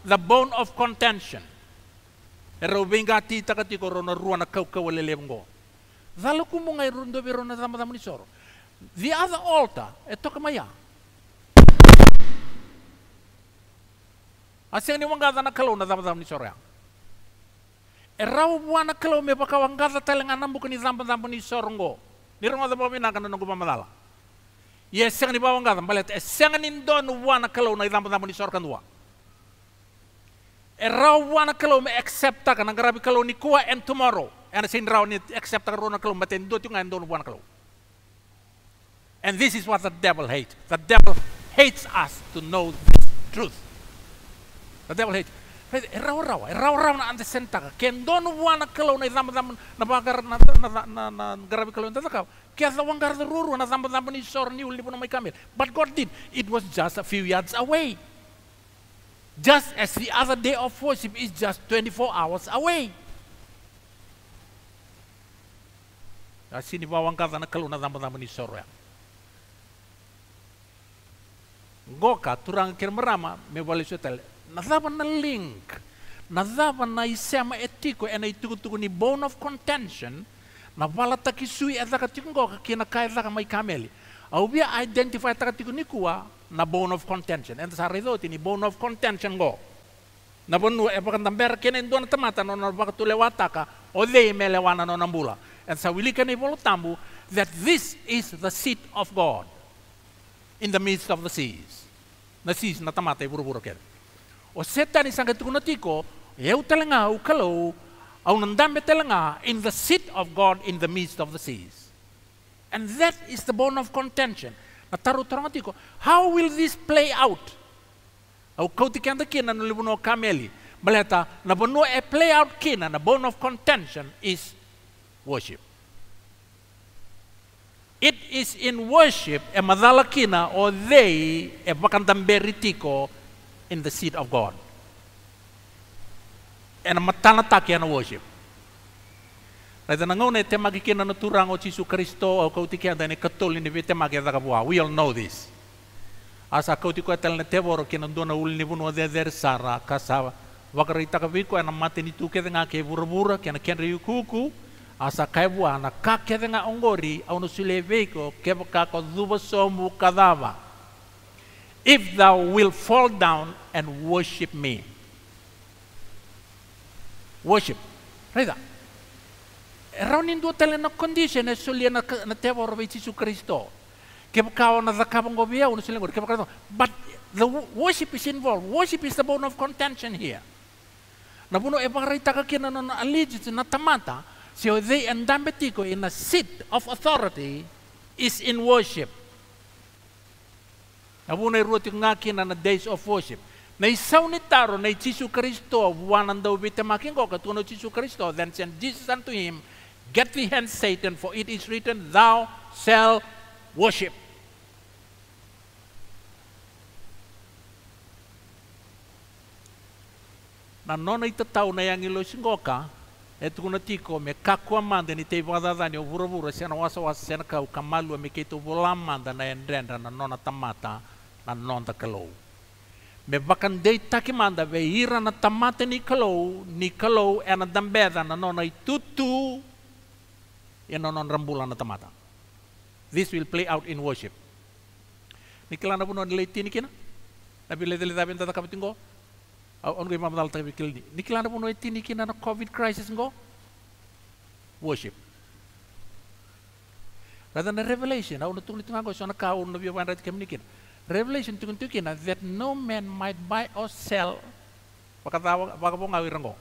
the bone of contention. Ero wingati takati ko na ruana kaukawalelebngo. Δαλοκούμουγα ρούντο βερόνα θα μαδαμουν ισόρο. The other altar, ετό καμαγιά. Asing ni wangada na kalau na dapat dapat ni sorang. Erau buan na kalau me baka wangada talengan nambu kini dapat dapat ni sorongo. Ni rongo dapat mina kan nunggu pamadala. Yes, yang ni bawa wangada balet. Esang ni don buan na kalau na dapat dapat ni sorkan dua. Erau buan na kalau me accepta kan ngarabi kalau ni kuwa and tomorrow. and sin raw ni accept ang runa kalum matin dot yung andon buwan kalum. And this is what the devil hates. The devil hates us to know this truth. The devil hates. Raw raw, eh. raw raw na understand taka. Ken don buwan kalum na idam dam na bagar na na na na grabe kalum ka. Kaya sa wangar the ruru na dam dam ni sor ni ulipo na may kamil. But God did. It was just a few yards away. Just as the other day of worship is just 24 hours away. asini na zamba zamba ni soro ya ngoka turanga kere merama me tale nazava na link nazava na isema etiko ena itukutuku ni bone of contention na vala takisui ezaka tiku ngoka kina ka ezaka mai kameli au bia identify taka tiku ni kuwa na bone of contention enta sa rezoti ni bone of contention go na bonu e pakantambera kena indona tamata na na pakatulewataka odei melewana na nambula at Sawilikan Evolotambu that this is the seat of God in the midst of the seas. the seas na tamata iburu O setan isang katukunatiko, eu talanga u in the seat of God in the midst of the seas. And that is the bone of contention. Na how will this play out? Au kautikanda kina nulibuno kameli. Baleta, na a e play out kina, na bone of contention is worship. It is in worship a madalakina or they a bakantamberitiko in the seat of God. And a matanataki and worship. Kristo o We all know this. Asa kautiko atel ne tevoro kina duna uli ni vunu ade der sara Wakarita kaviko ana mateni tuke denga ke burubura kina kenri yukuku. Kuku asa kai na ka kethenga ongori au no sule veiko keva ka ko dhuba somu kadava if thou wilt fall down and worship me worship reza rauni ndua tele na condition e sulia na, na tewa rova Jesu Kristo keva ka ona dhakava ngovi au no sule ngori keva ka but the worship is involved worship is the bone of contention here na buno e varai taka kina na allegiance na tamata so the Andambetiko in a seat of authority is in worship. Abunay rutik ngakin na days of worship. Na isaw ni taro na Jesus Kristo, wanan daw Get ko, katuno Jesus Christo. then send Jesus unto him, Get thee hence, Satan, for it is written, Thou shalt worship. Na nonay tataw na yang ilo singoka, me kakua manda ni tei vadadani o vuravura sena wasawasa sena kau kamalua me kei tuvula manda na endrendra na nona tamata na nonta kalou me vakandei taki manda ve ira na tamata ni kalou ni kalou e na dambeda na nona i tutu e na nona rambula na tamata this will play out in worship ni kilana puno ni ni kina na bilele letabenta takapitingo ongo imam dal ni ni nikilanda mo no ni kinana covid crisis ngo worship rather than revelation auna tungni tungango sona ka no bi wan rat kemnikin revelation tungun tukina that no man might buy or sell rango pakabonga da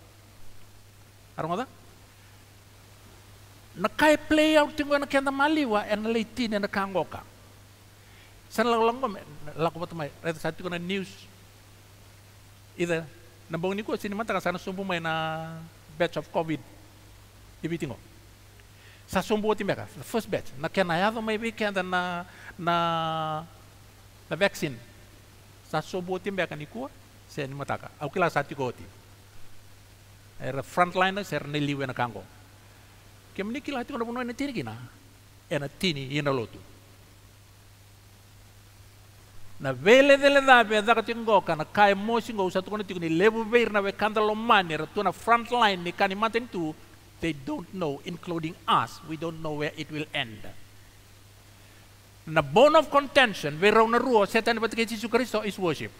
na kai play out tingo na kenda maliwa and leitin na kangoka sana lang lang ko lakumot may rat sa tukuna news Ida, nambong ni ko sini taka sana sumpu may na uh, batch of COVID. tingo Sa Sumpu ti mereka, the first batch, na kenayado may dan na na na vaccine. Sa sumpu ti meka ni ko, sinima ka Au kila sa ti ko ti. Era frontliners, era neliwe na kango. Kemni kila ti ko na buno na tini kina. Ena tini, ina lotu. na velevelelave dhaka ti ngoka na kai mosi ngou sa tukoni tikuni levuveiri na vekandalo mani ra tuna front line ni kani manteni tu they don't know including us we don't know where it will end na bone of contention we rauna ruo setani patike Jesu Kristo is worship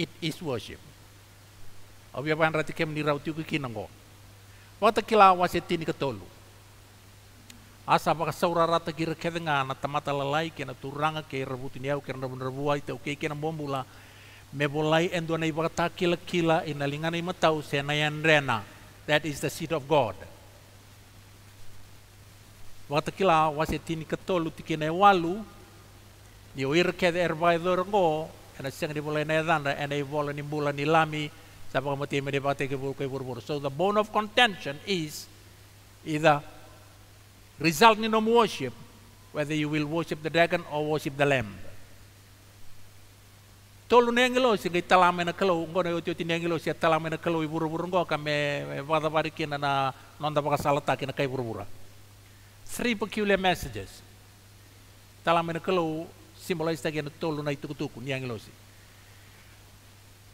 it is worship o via van ratikem ni rau tiku kinango wata kila wasetini ketolu Asa apa saurara rata kira kedenga na tamata lalai kena turanga ke rebuti niau kena rabu te oke kena bombula me bolai endo na ibaka kila kila ina lingana imatau rena that is the seed of God wakata kila wase tini ketolu walu ni oir kede erbai ena seng di bolai nai dana ena ibola ni bula ni lami sapa kamati me ke ke buru so the bone of contention is either Result in nom worship, whether you will worship the dragon or worship the lamb. Tolu nengelo ngi talame na kelo ngo na yoti yoti nengelo si talame na kelo iburu buru ngo kame vada vari kina na nonda baka salata kina kai buru bura. Three peculiar messages. Talame na kelo simbolize tagi na tolu na ituku tuku nengelo si.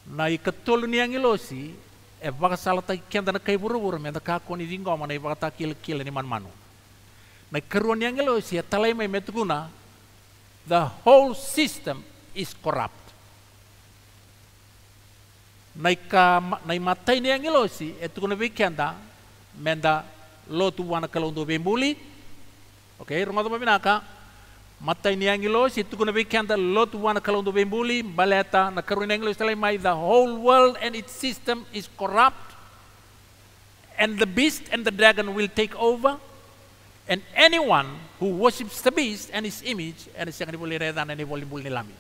Na tolu nengelo si e baka salata kenda na kai buru buru me na kakoni dingoma na vaka takil kila ni man manu na siya talay may metuguna, the whole system is corrupt. Naika nai matai ni angelo si etukuna wikenda menda lotu wana kalondo bembuli. Okay, runga to paminaka matai ni angelo si etukuna weekenda lotu kalau kalondo bimbuli, baleta na karuni angelo stalai mai the whole world and its system is corrupt and the beast and the dragon will take over And anyone who worships the beast and his image and is boleh dan ini boleh nilami.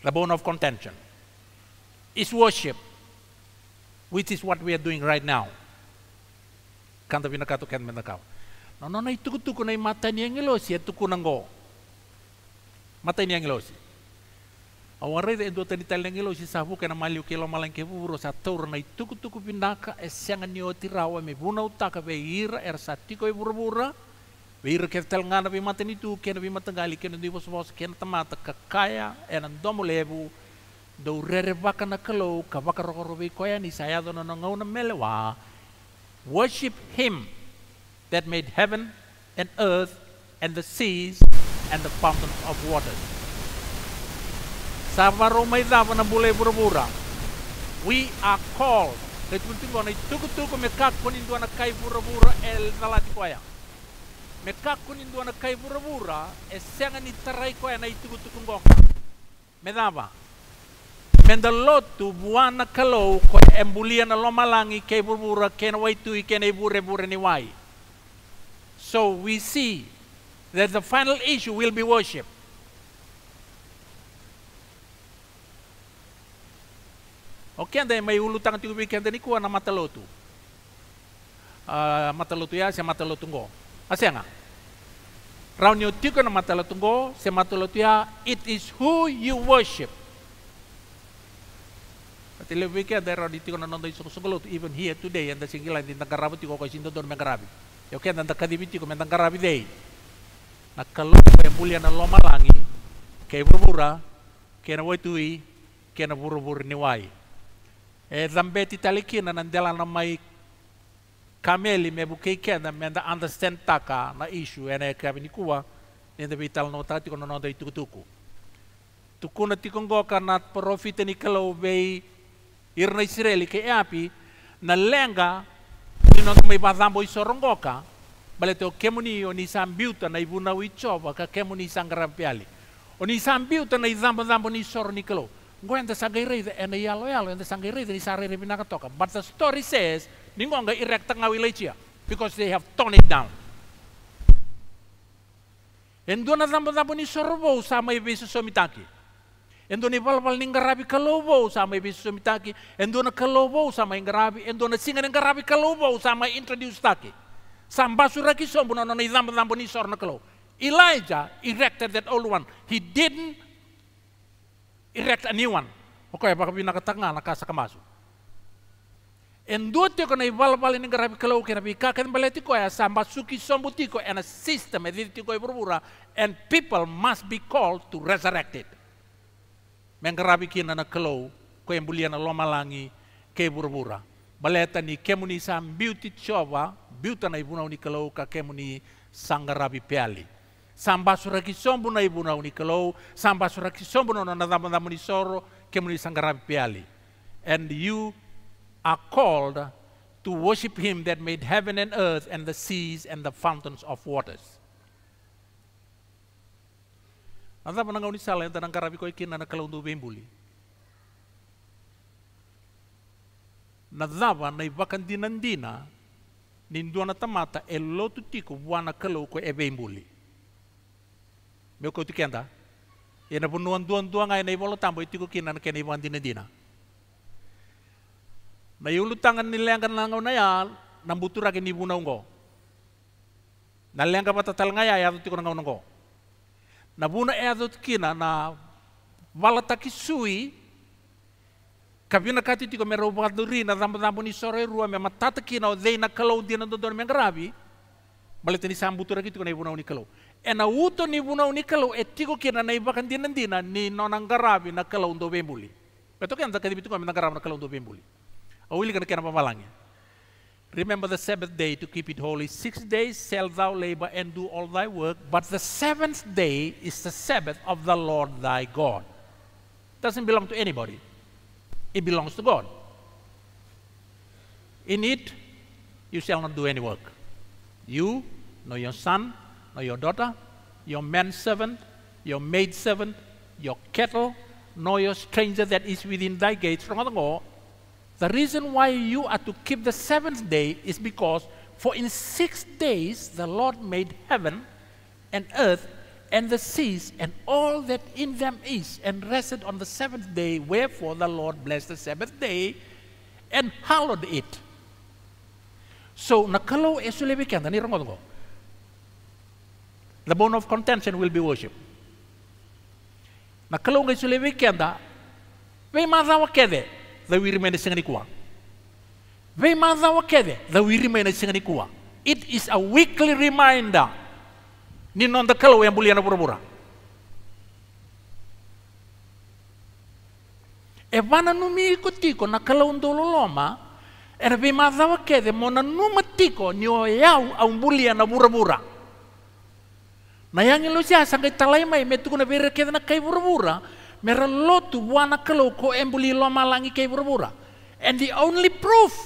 The bone of contention is worship, which is what we are doing right now. Kanta pinakato kan menakaw. No, no, no, itukutuko na yung mata niya ngilosi at tukunang nanggo Mata niya ngilosi awarere edu tani talengelo si safu kena mali o kelo malanke buro sa torna i tuku tuku pinaka e sanga ni o tirawa me buna utaka be ira er sa tiko e bura bura be ira ke tel ngana be matani tu kena be matangali kena di bos bos kena tamata kakaya e nan domo lebu do rere baka na kalo ka baka roko robe koya ni saya dono no ngau na melewa worship him that made heaven and earth and the seas and the fountain of waters Savaromaizawa na bule burabura. We are called. Kaya tumuntingo na itukutuko mekat kunindua na kai burabura el nalati koya. Mekat kunindua na kai burabura esenga ni tarai koya na Me dava. Me Menda lotu buana kalau koya embulia na lomalangi kai burabura kena waitui kena ibure bure ni wai. So we see that the final issue will be worship. Oke, que anda mai ulu tangan tu weekend anda niku ana mata lotu. Uh, ah, mata lotu ya saya mata lotu ngo. Round new tiku nama mata lotu ngo saya mata lotu ya it is who you worship. Ati lebih ke ada rauni tiku ana nondo isu even here today yang tersinggih lain di kerabu tiku ko kau cinta mengkarabi. Ya e oke anda kadibi tiku mentangkarabi dei. Na kalau yang e mulia na loma langi, kayak berbura, kena waitui, kena buru-buru niwai. e zambeti taliki na nandela na mai kameli me buke kenda me understand taka na issue ene ka ni kuwa ni da vital no tati kono no dai tuku tuku na tikongo kana profit ni kalau bei irna israeli ke api na lenga ni no mai bazambo isorongoka bale to kemuni oni sambiuta na ibuna wichova ka kemuni sangrapiali oni sambiuta na izambo zambo ni sor ni kalau Gwenta sangairida and yalo yalo and sangairida is already been ketoka But the story says tengah wilayah ya because they have torn it down. Endo na zambo zambo ni sorbo sama ibisu somitaki. Endo ni pal ni ngarabi kalobo sama ibisu somitaki. Endo na kalobo sama ingarabi. Endo na singa ngarabi kalobo sama introduce taki. Samba suraki sombo na no ni zambo ni sorno kalobo Elijah erected that old one. He didn't erect a new one. Okoy baka na kasa nakasa kamaso. Endutio ko na ibalbal ni grabe kalaw kina bika kan baleti ko ya samba suki sombutiko and a system editi ko ibrubura and people must be called to resurrect it. Mengrabi kina na kalaw ko embulian na langi ke burbura. Baleta ni kemuni sam beauty chova, beauty na ibuna ni kalaw ka kemuni sangarabi piali. And you are called to worship him that made heaven and earth and the seas and the fountains of waters. Nada mananga unisala yang tanang karabi ko ikin na kalau ndu bembuli. Nadava na ibakan dinandina, ninduana tamata elotutiko wana kalau ko ebembuli. meu kau tu kenda na pun nuan duan duan ngai nei bolo tambo itu kinan ken iwan dina dina na yulu tangan ni lengan langau na ya butura ken ibu na ungo na lenga pata tal ngai ya, ya tu kona ngau na buna ya tu kina na wala takisui Kabina kati tiko mera ubaduri na rambo rambo ni sore rua me matata kina o na kalau di na dodon me gravi. Baletani sambutura gitu kena ibu na kalau. And now uto ni vuna unikalo e tigo kina na di kandina ndina ni nonanggarabi na kalau undo bembuli. Betul kan zakat itu kami nanggarabi na kalau undo bembuli. Awili kan kena pamalangnya. Remember the Sabbath day to keep it holy. Six days sell thou labor and do all thy work, but the seventh day is the Sabbath of the Lord thy God. Doesn't belong to anybody. It belongs to God. In it, you shall not do any work. You, nor your son, or your daughter, your manservant, your maidservant, your cattle, nor your stranger that is within thy gates. from The reason why you are to keep the seventh day is because for in six days the Lord made heaven and earth and the seas and all that in them is, and rested on the seventh day. Wherefore the Lord blessed the seventh day and hallowed it. So nakalo esulebi kenta ni rongo the bone of contention will be worshipped. Nakalunga sule wikenda, we maza wakede, the we remain singanikuwa. We maza wakede, the we remain singanikuwa. It is a weekly reminder. Ninon the kalau yang bulian pura-pura. Evana numi ikutiko na kalau ndololoma, era we maza wakede, mona numatiko, nio yau au bulian pura-pura. yang lo sia sanga talai mai kuna bere kita nak kai burbura. Mera lotu buana kalau ko embuli lo malangi kai burbura. And the only proof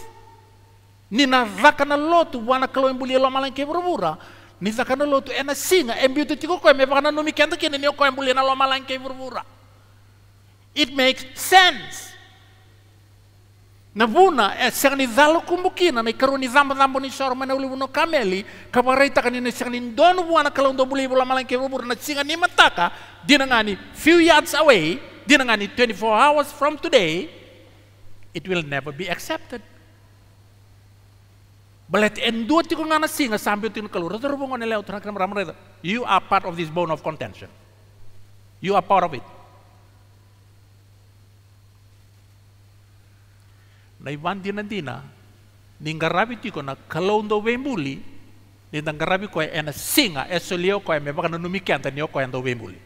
ni na vakana lotu buana kalau embuli lo malangi kai burbura. Ni zakana lotu ena singa tu tiko ko embekana numi kenta kene ni ko embuli na lo malangi kai burbura. It makes sense na esegna ny zalakombokina mikaro ni zambazamba mana sor manaulivuna kameli kapareitaka nini segna ny dono buana kalandombulivu la malanke bubur na singa ni mataka dina ngani few yards away dina ngani 24 hours from today it will never be accepted Balet endua tiko ngana singa sambil tiko kalur. Terus bungo leo utara kram ramreda. You are part of this bone of contention. You are part of it. na ni ngarabi na wembuli ni ena singa mebaka na wembuli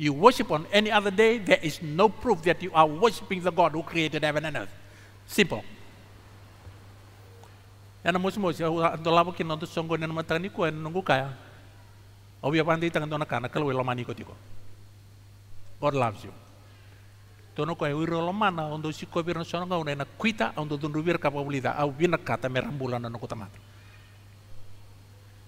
you worship on any other day there is no proof that you are worshiping the god who created heaven and earth simple ena mosimosi andolavo kina do songo nena matani koe nungu kaya Obi tangan kana kalau God loves you. Tono koe wiro lomana ondo si ko wiro sono ngau nena kuita ondo rubir ka pabulida au bina kata na no mata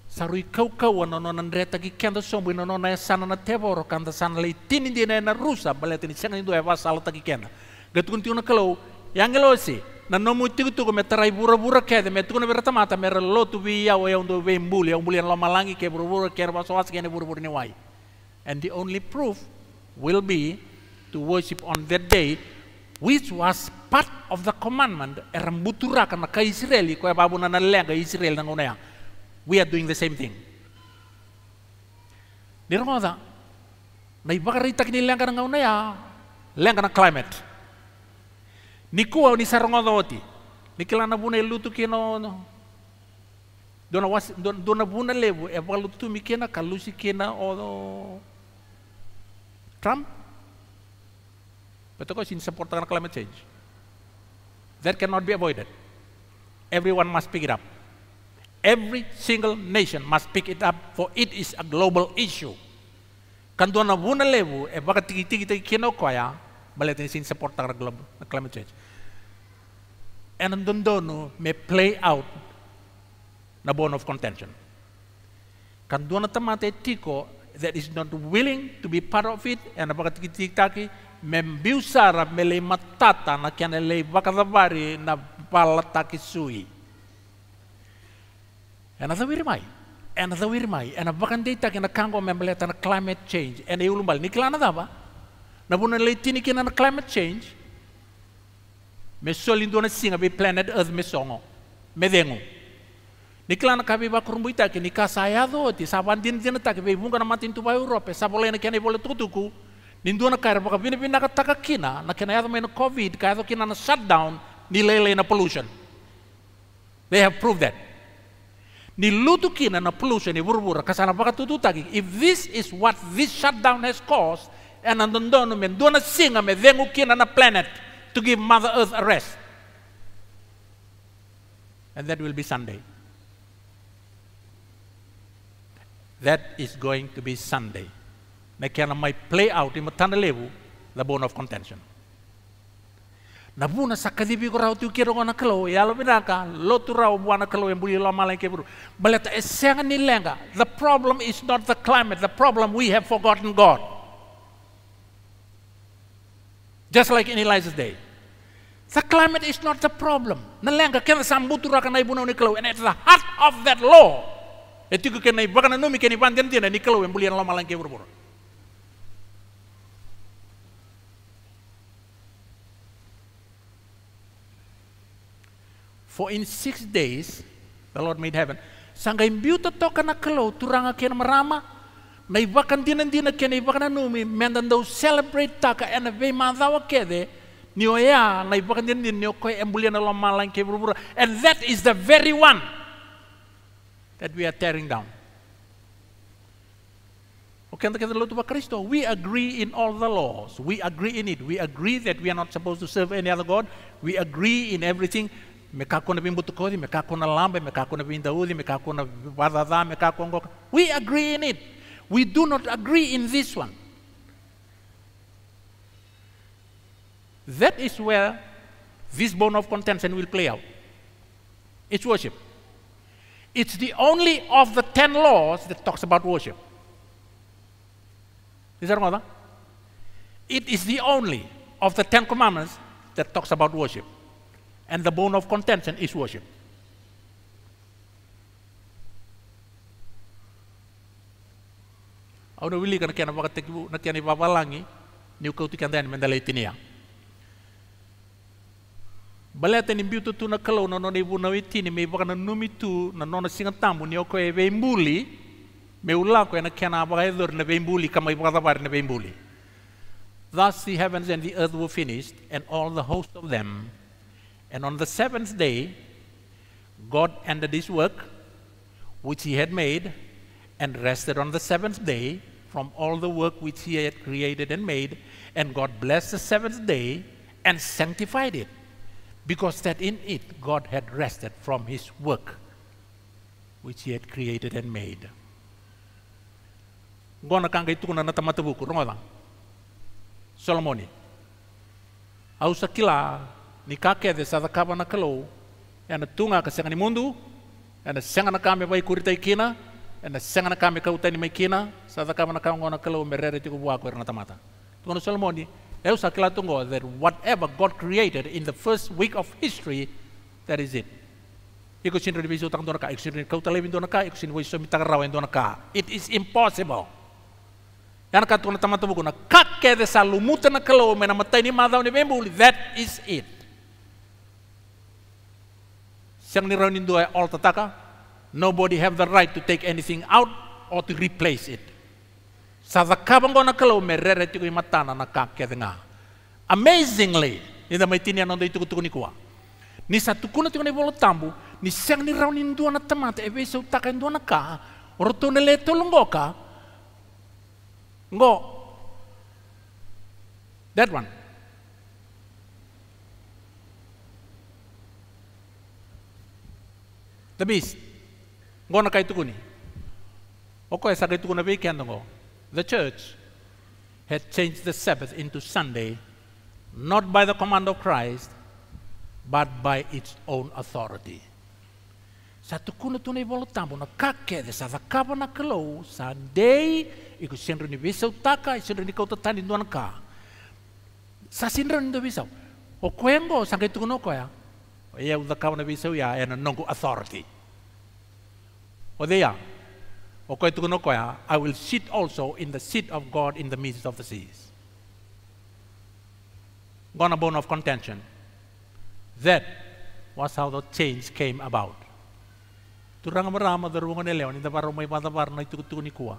Sarui kau kau nono no nandreta ki kenda sombu ino no naya e sana na teboro kanda sana lei tini di e na rusa balete ni senga indo eva sala taki kenda. Gatukun tiuna kalo yang si na nomu tiku tuku me tarai bura bura kede me na bera mata me lotu wi ya waya e ondo we mbuli ya mbuli lama langi ke bura bura ke rwa soas ke ne bura bura ni wai. And the only proof will be to worship on that day, which was part of the commandment erambutura kana ka Israeli kwa babu na nalenga Israel na ngona ya. we are doing the same thing nirmoda na ibakarita kini lenga na ngona ya lenga na climate nikuwa ni sarongoda oti nikilana bune lutu kino dona was dona buna lebu e eh, mikena kalusi kena o oh, Trump but of course in support of climate change. That cannot be avoided. Everyone must pick it up. Every single nation must pick it up, for it is a global issue. Kanduana na wuna lewu, e baka tigi-tigi-tigi kinokwaya, balit ni sin support ng global uh, climate change. And nandun doon may play out na bone of contention. Kanduana na tamate tiko that is not willing to be part of it, and baka taki membiusara mele matata na kiana lei nabalata na palataki sui. Ena tawiri mai, ena tawiri mai, ena vakandeita kena kango memeleta na climate change, ena iulumbal ni kilana dava, na buna tini kena na climate change, me solindona singa be planet earth mesongo, medengu. me dengo. Ni kilana bakurumbu ita ke kasayado ti sabandin dina ta ke be bunga na matin tuba Europa, sabolena kena ibole tutuku, Nindua na kaya baka bini bini nakataka kina na kina yado maina COVID kaya kina na shutdown ni lele na pollution. They have proved that. Ni lutu kina na pollution ni burbura kasana baka tututagi. If this is what this shutdown has caused, and nandondo mendua na singa me vengu kina na planet to give Mother Earth a rest. And that will be Sunday. That is going to be Sunday. nekena mai play out ima tana lebu the bone of contention. Na buna sakadibi ko rau tiu kiro ko kelo ya lo binaka lo tu rau buana kelo yang e buli lo malai keburu. Baleta esenga ni lenga. The problem is not the climate. The problem we have forgotten God. Just like in Elijah's day. The climate is not the problem. Nalenga kena sambutura kana ibu na kelo. and at the heart of that law. Etiku kena ibu kana numi kena ibu antian ni kelo yang e buli lo malai keburu. For in six days the Lord made heaven. Sangay biuta to kana kalo turanga kena merama. Nay bakan dinan dina kena bakan numi mendan do celebrate taka and ve mandawa kede. Nioya na bakan dinan din nio koy embulian lo malang ke burubura. And that is the very one that we are tearing down. Okay, the Christo. We agree in all the laws. We agree in it. We agree that we are not supposed to serve any other God. We agree in everything lambe, bindaudi, wadada, We agree in it. We do not agree in this one. That is where this bone of contention will play out. It's worship. It's the only of the ten laws that talks about worship. Is that mother? It is the only of the ten commandments that talks about worship and the bone of contention is worship. Au wili kana kana wakati ku na kana ibabalangi ni ukau tikan dan mendala itinia. Balete ni biutu tu na kalau na nona ibu na itini me bakana numi tu na nona singa tamu ni oko e bembuli me ulako na kana baka edor na bembuli kama ibaka tabar na bembuli. Thus the heavens and the earth were finished and all the host of them and on the seventh day, God ended his work which he had made and rested on the seventh day from all the work which he had created and made. And God blessed the seventh day and sanctified it because that in it God had rested from his work which he had created and made. Gona kanga itu kuna natama tabuku, rongolang. Solomoni. Ausa kila ni de sa kaba na kalau ena tunga ka sengani mundu ena sengana kame vai kurita ikina ena sengana kame kau tani mai kina sa kaba na kau ngona kalau merere tiku bua ko erna tamata tungono solomoni eu sa kila tungo that whatever god created in the first week of history that is it Iku sindri bisu tang donaka ka, iku sindri kau tali bin iko sin iku sindri bisu mitang rawen dona It is impossible. Yang e kata tuan teman-teman guna kakek desa lumutan kalau menamatai ni madam ni bembul. That is it ni nironin doa all tataka, nobody have the right to take anything out or to replace it. Sa zakabang ko gona kalau merere tiku mata na nakakit denga Amazingly, ina may tinian nando ito kutukuni kuwa. Ni sa tukuna tiku ni ibolo tambu, ni ni nironin doa na tamata, ebe sa utakan doa na ka, oroto na leto lungo ngo, that one. The beast. Gona kay tukuni. Oko esa kay tukuna be kyandango. The church had changed the Sabbath into Sunday, not by the command of Christ, but by its own authority. Sa tukuna tunay bolo tambo na kakede sa zakaba na kalo Sunday iku sindro ni bisa utaka sindro ni kauta tani nuan ka. Sa sindro ni do bisa. O kuengo sa kay tukuna ko ya ia u dakawana bisau ia ena nongu authority. O dea, o koe tuku nokoia, I will sit also in the seat of God in the midst of the seas. Gone a bone of contention. That was how the change came about. Turanga marama darungan eleon, inda parumay patabar na itukutukuni kuwa.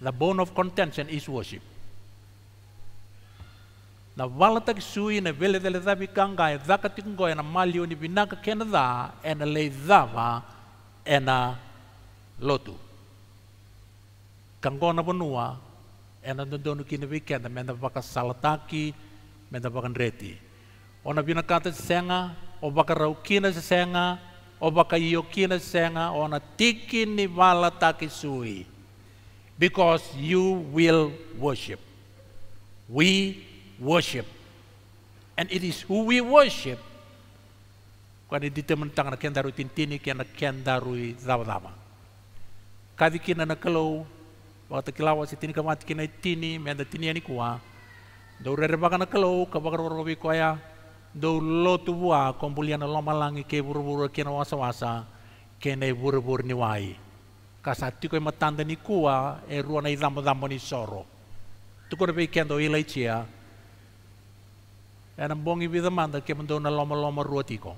The bone of contention is worship na wala tak sui na vele dele da bikanga e daka tikungo e na mali o ni binaka kena da e na lei dava e na lotu. Kangona vanua e na dondonu kina vikenda me na vaka salataki me na vaka nreti. O na binakata senga o vaka raukina senga o vaka iokina senga o na tiki ni wala taki sui because you will worship. We worship. And it is who we worship. man tanga na rui tintini kaya na rui zawa-zawa. Kadi kina na kalau, waktu kilawa si tini kamati kina tini, menda tini ani kuwa. Dau rerebaka na kalau, kabakar warwabi kuaya, dau lotu bua, kompulian na langi, kaya buru-buru kena wasa-wasa, kena buru-buru niwai. Kasati koi matanda ni kuwa, e rua i zambo ni soro. Tukurabi kendo ilaitia, era bongi vida manda que mandou a loma loma ruatiko.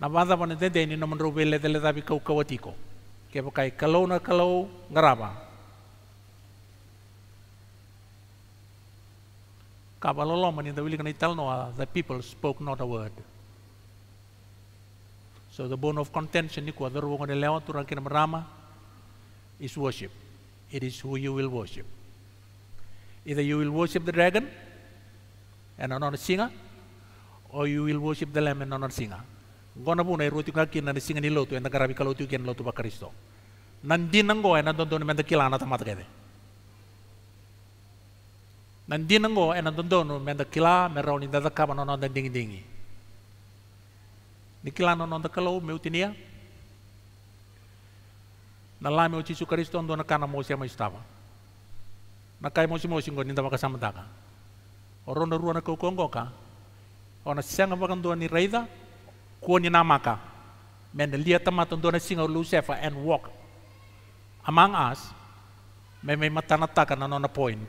Na banda wana te deni na mandou bele dele dabi kau kawatiko. Que pakai kalau na kalau ngaraba. Kabalo loma the people spoke not a word. So the bone of contention ni kuadar wong ne lewa turang kina merama is worship. It is who you will worship. Either you will worship the dragon and another singer, or you will worship the Lamb and another singer. Gona buna iruti ka kina ni singa ni lotu enda karabi ka lotu kian lotu bakaristo. Nandi nango ena tonton ni kila, na tamat kede. Nandi nango ena don doni menda kila merau ni dada kaba nono dan dingi dingi. Ni kilana nonon kalau utinia Na lame uci sukaristo ndo na kana mosia ma istava. Na kai mosi mosi ngoni ndama kasamataka orona rua na kaukongoka ona sianga doa ni reida? kua ni namaka mena lia tamata doa na singa o sefa and walk among us me may taka na nona point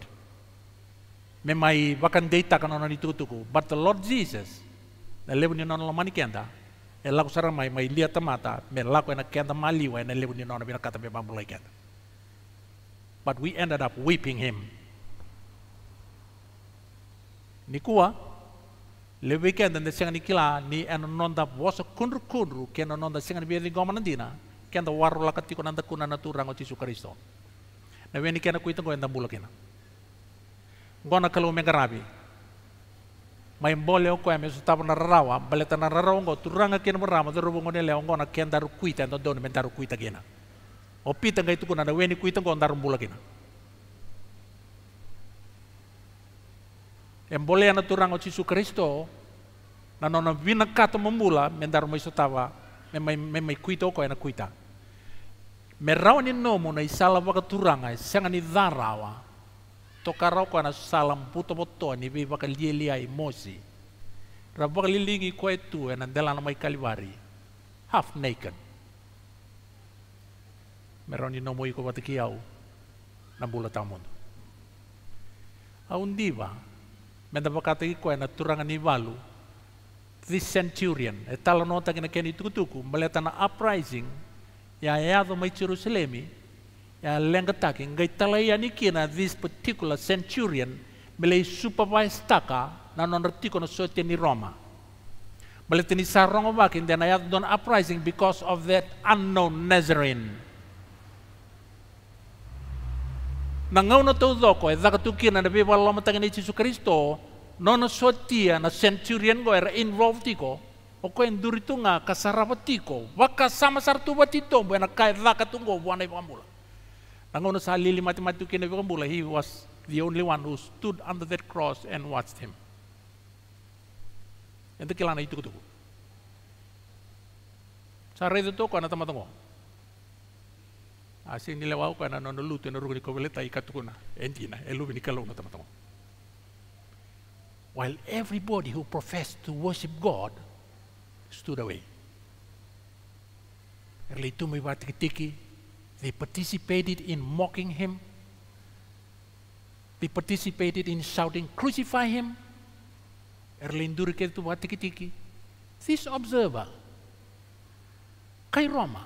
me may wakandetaka na nona nitutuku but the Lord Jesus na lebu ni nona lomani kenda e laku sara mai mai lia tamata me laku ena kenda maliwa ena lebu ni nona bina kata be bambulai kenda but we ended up weeping him Nikua, ke dan sengani nikila ni nonda woso kunru kunru ke enononda senga biya ni gomanandina ke anda waru lakati konanda kunana turang o tisu karisto. Na weni ke anda kuitan ko enda bulakina. Gona mega rabi mai mbole o kwa mesu tabu na rarawa baleta na rarawa ngo turanga kena merama tu bungo ne leo ngo na ken kuita ndo doni menda ru kuita kena o pita ngai tu kuna na weni kuita ngo daru mbula kena Embole naturango Jesu Kristo, na nona vinakato membula mendar mo isotawa, memai memai kuito ko ena kuita. ni nomo na isala waka turanga, senga ni toka rau ko ana salam puto moto ni vi waka lielia i mosi. Rabaka lilingi ko etu ena delana mai kalivari half naked. Merau ni nomo iko watikiau, na bula tamundo. Aundiva, men tapa kata ki koe na ni this centurion e tala nota kina keni tuku maleta na uprising ya yado mai Jerusalemi ya lenga taki ngai tala ya nikina this particular centurion mele supervise taka na non reptiko na Roma maleta ni sarongo wakin dena yado don uprising because of that unknown Nazarene E na ngau na tau doko e dhaka tuki na nabi wala lama tangani Yesus Kristo no na sotia na centurion go era involved tiko, o ko enduri tunga kasarapati ko waka sama sartu batito buena kai dhaka tungo buana ibambula na ngau na sa lili mati mati tuki na he was the only one who stood under that cross and watched him ente kilana itu kutuku sa tu toko na tamatongo Asi katukuna. While everybody who professed to worship God stood away. Erlitumi watikitiki, they participated in mocking him. They participated in shouting, crucify him. Erlinduriketu watikitiki. This observer, Kai Roma,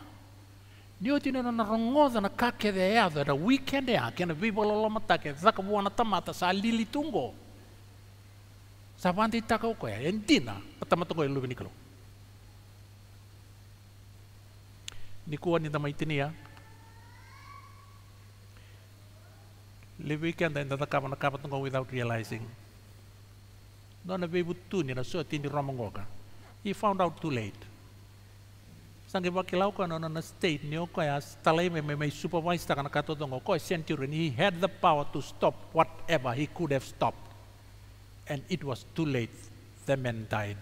Nioti na na rongoza na kake de eada na weekend ya kena vivo lolo matake zaka buana tamata sa lili tungo. Sa bandi taka uko ya entina patamata ko ilubi nikalo. Nikuwa ni tamai tinia. Le weekend enda takapa na kapa tungo without realizing. Dona vivo tuni na so tini romongoka. He found out too late sange wa kilau ka no na state ni ko ya stalai me me supervise ta kana kato dongo ko centurion he had the power to stop whatever he could have stopped and it was too late the man died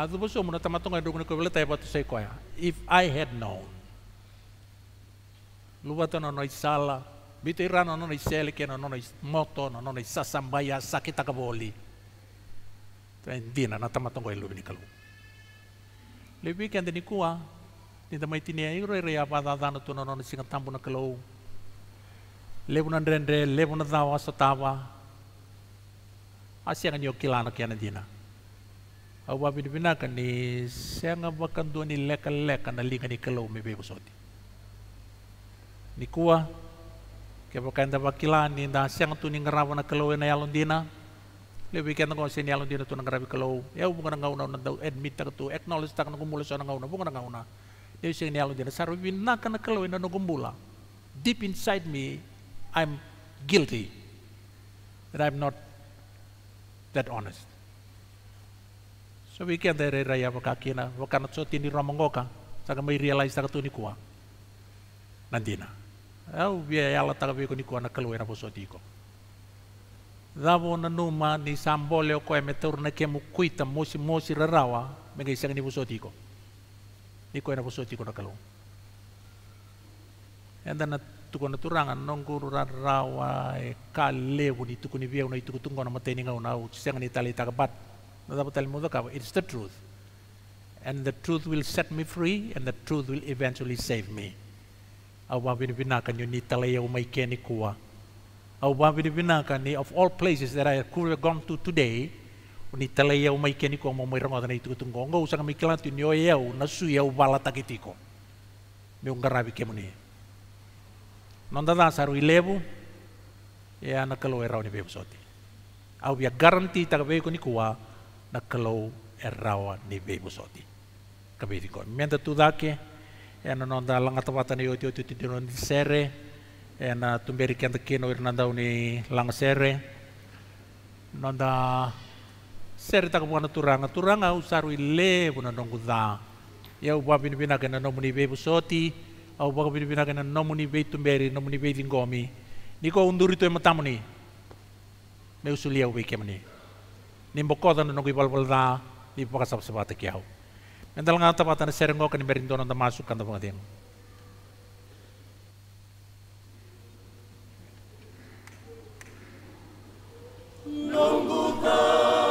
adu bo so muna tamatonga dongo ko vela tai batu sei ko ya if i had known luwata no no sala Mito irano non ei selkeä, non non ei moto, non non ei sasambaya, sakitaka boli. Tiedän, että tämä on kuin Lebih kan tini kua, ni tamai tini ai roi rei apa ta tana tuna nona singa tambu na kelou. Lebu na lebu na tawa so tawa. Asianga nyo kiana dina. Au wabi di binaka ni sianga bakan dua ni leka leka na linga ni kelou me bebo soti. Ni kua, kia bakan kila ni nda sianga tu tuni ngarawa na kelou na yalon dina lebi ken ko sen yalon dina tunan grabi kalau ya bu ngana ngauna na dau admit tak tu acknowledge tak ngum mulus na ngauna bu ngana ngauna lebi sen yalon dina sarwi bin na kana kalau ina ngum deep inside me i'm guilty that i'm not that honest so we can there raya wakakina wakana so tindi romongoka saka may realize tak tu ni kuwa nandina au bia yala tak be ko ni kuwa na kalau ina posotiko na numa ni sambole ko emetor na ke kuita mosi mosi rarawa mega isang ni ko. Ni ko na ko na kalong. Enda na tuko na turangan nongkuru rarawa e kale ni tuko ni biya na ituko tungko na mateni ngau na isang ni talita kabat. Na dapat talimu dakawa. It's the truth. And the truth will set me free and the truth will eventually save me. Awa binibinakan yun ni yau may keni kuwa au vavilivina ni of all places that I could have gone to today ni tele yau mai keni ko mo mai rangoda nei tukutung ko ngau sanga mai kilantu ni o iau na su iau wala takitiko me ungarabi kemuni nanda da saru ilebu e ana kalo erau ni bebsoti au bia garanti taka be ko e ni kuwa na kalo erau ni bebsoti kabe ko. menta tu dake e na nonda langa tawata ni o ti o ti ti sere ena tumberi kenta kino ir nanda uni lang sere nanda sere taka buana turanga turanga usaru ile buna nongu dha ya upa pini pina kena nomuni be busoti au baka pini pina kena nomuni be tumberi nomuni be tingomi niko unduri tu ematamuni me usulia ube kemani na nongu ibalbal dha ni pakasap sabata kiau Mental nga tapatan serengok ni merindon ang masuk kanda pangading. longo caminho.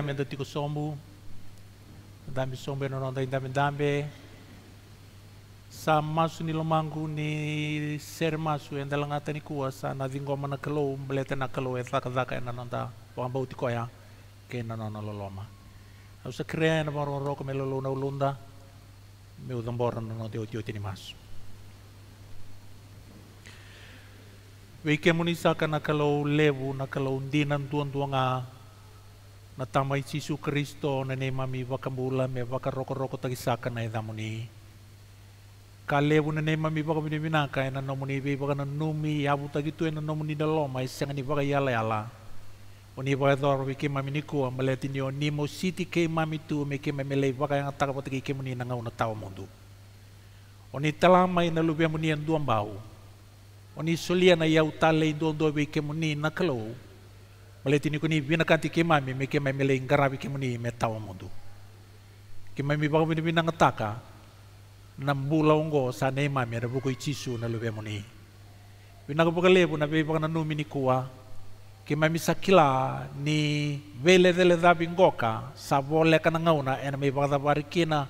ame da tiko sombu, dami sombu eno nonda indambe dambe, sa masu ni lomangu ni ser masu enda langata ni kua sa na kelo mblete na kelo e thaka thaka ena nonda wamba uti koya, ke na loloma. Au sa krea ena maro roko me na ulunda, me udambora na nonda ni masu. Wei kemuni sa ka na kelo levu na kelo ndinan tuan tuan na tamai Sisu Kristo na ne mami wakambula me wakaroko-roko tagisaka na idamuni. Kalewu na ne mami wakaminibinaka e ena nomuni vei wakana numi yabu tagitu e ena nomuni daloma isenga sengani wakayala-yala. Oni wakador wiki mami nikua maleti ni onimo siti kei mami tu me ke yang wakayang takapatiki kei muni na ngau na mundu. Oni talama ina lubia muni an duambau. Oni solia na yau tale i dondo be muni na kalau. Male ni kuni bina kanti ke mami me ke mami le ingarabi ke muni me tawa mundu. Ke mami bau bina bina ngataka nambula ungo sa ne mami ada buku na lube muni. Bina ka bukale na be baka na numi ni kuwa ke mami sakila ni vele dele dabi ngoka sa bole kana ngauna ena me baka dabari kina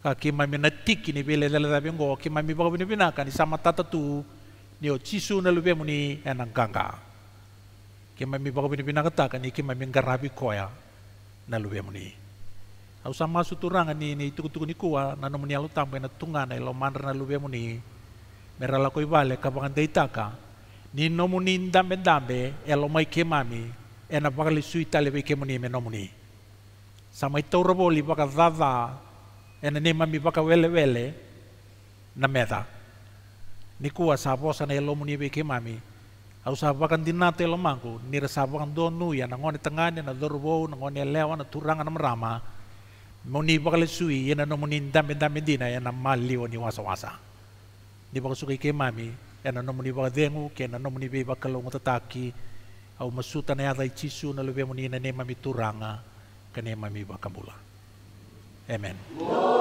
ka ke mami na tiki ni vele dele dabi ngoka ke mami baka bina bina ni sama tata ni o na lube muni ena ganga kemami bago bini bina kata kan iki mami ngarabi koya na luwe muni au sama suturanga ni ni tuku tuku ni kuwa na nomuni alu tambe na tunga na ilo mandra na luwe muni mera koi vale kapangan deitaka ni nomuni ndambe ndambe elo mai kemami ena bakali sui tale be kemuni me nomuni sama itaura boli baka dada ena ni mami baka wele wele na meda ni kuwa sa bosa na elo muni be kemami Ausabakan din natin lamangko, nirasabakan doon nuya, nangon itangani, na dorbo, nangon elewa, na turangan na marama, muni bakal sui, yan na muni dami-dami din na yan na maliwa ni wasa-wasa. Di ba kusukay kay mami, yan na muni bakal dengu, kaya na muni bakal kalong tataki, au masuta na yata ichisu na lubi muni na nema mi turanga, kanema mi bakamula. Amen. Whoa!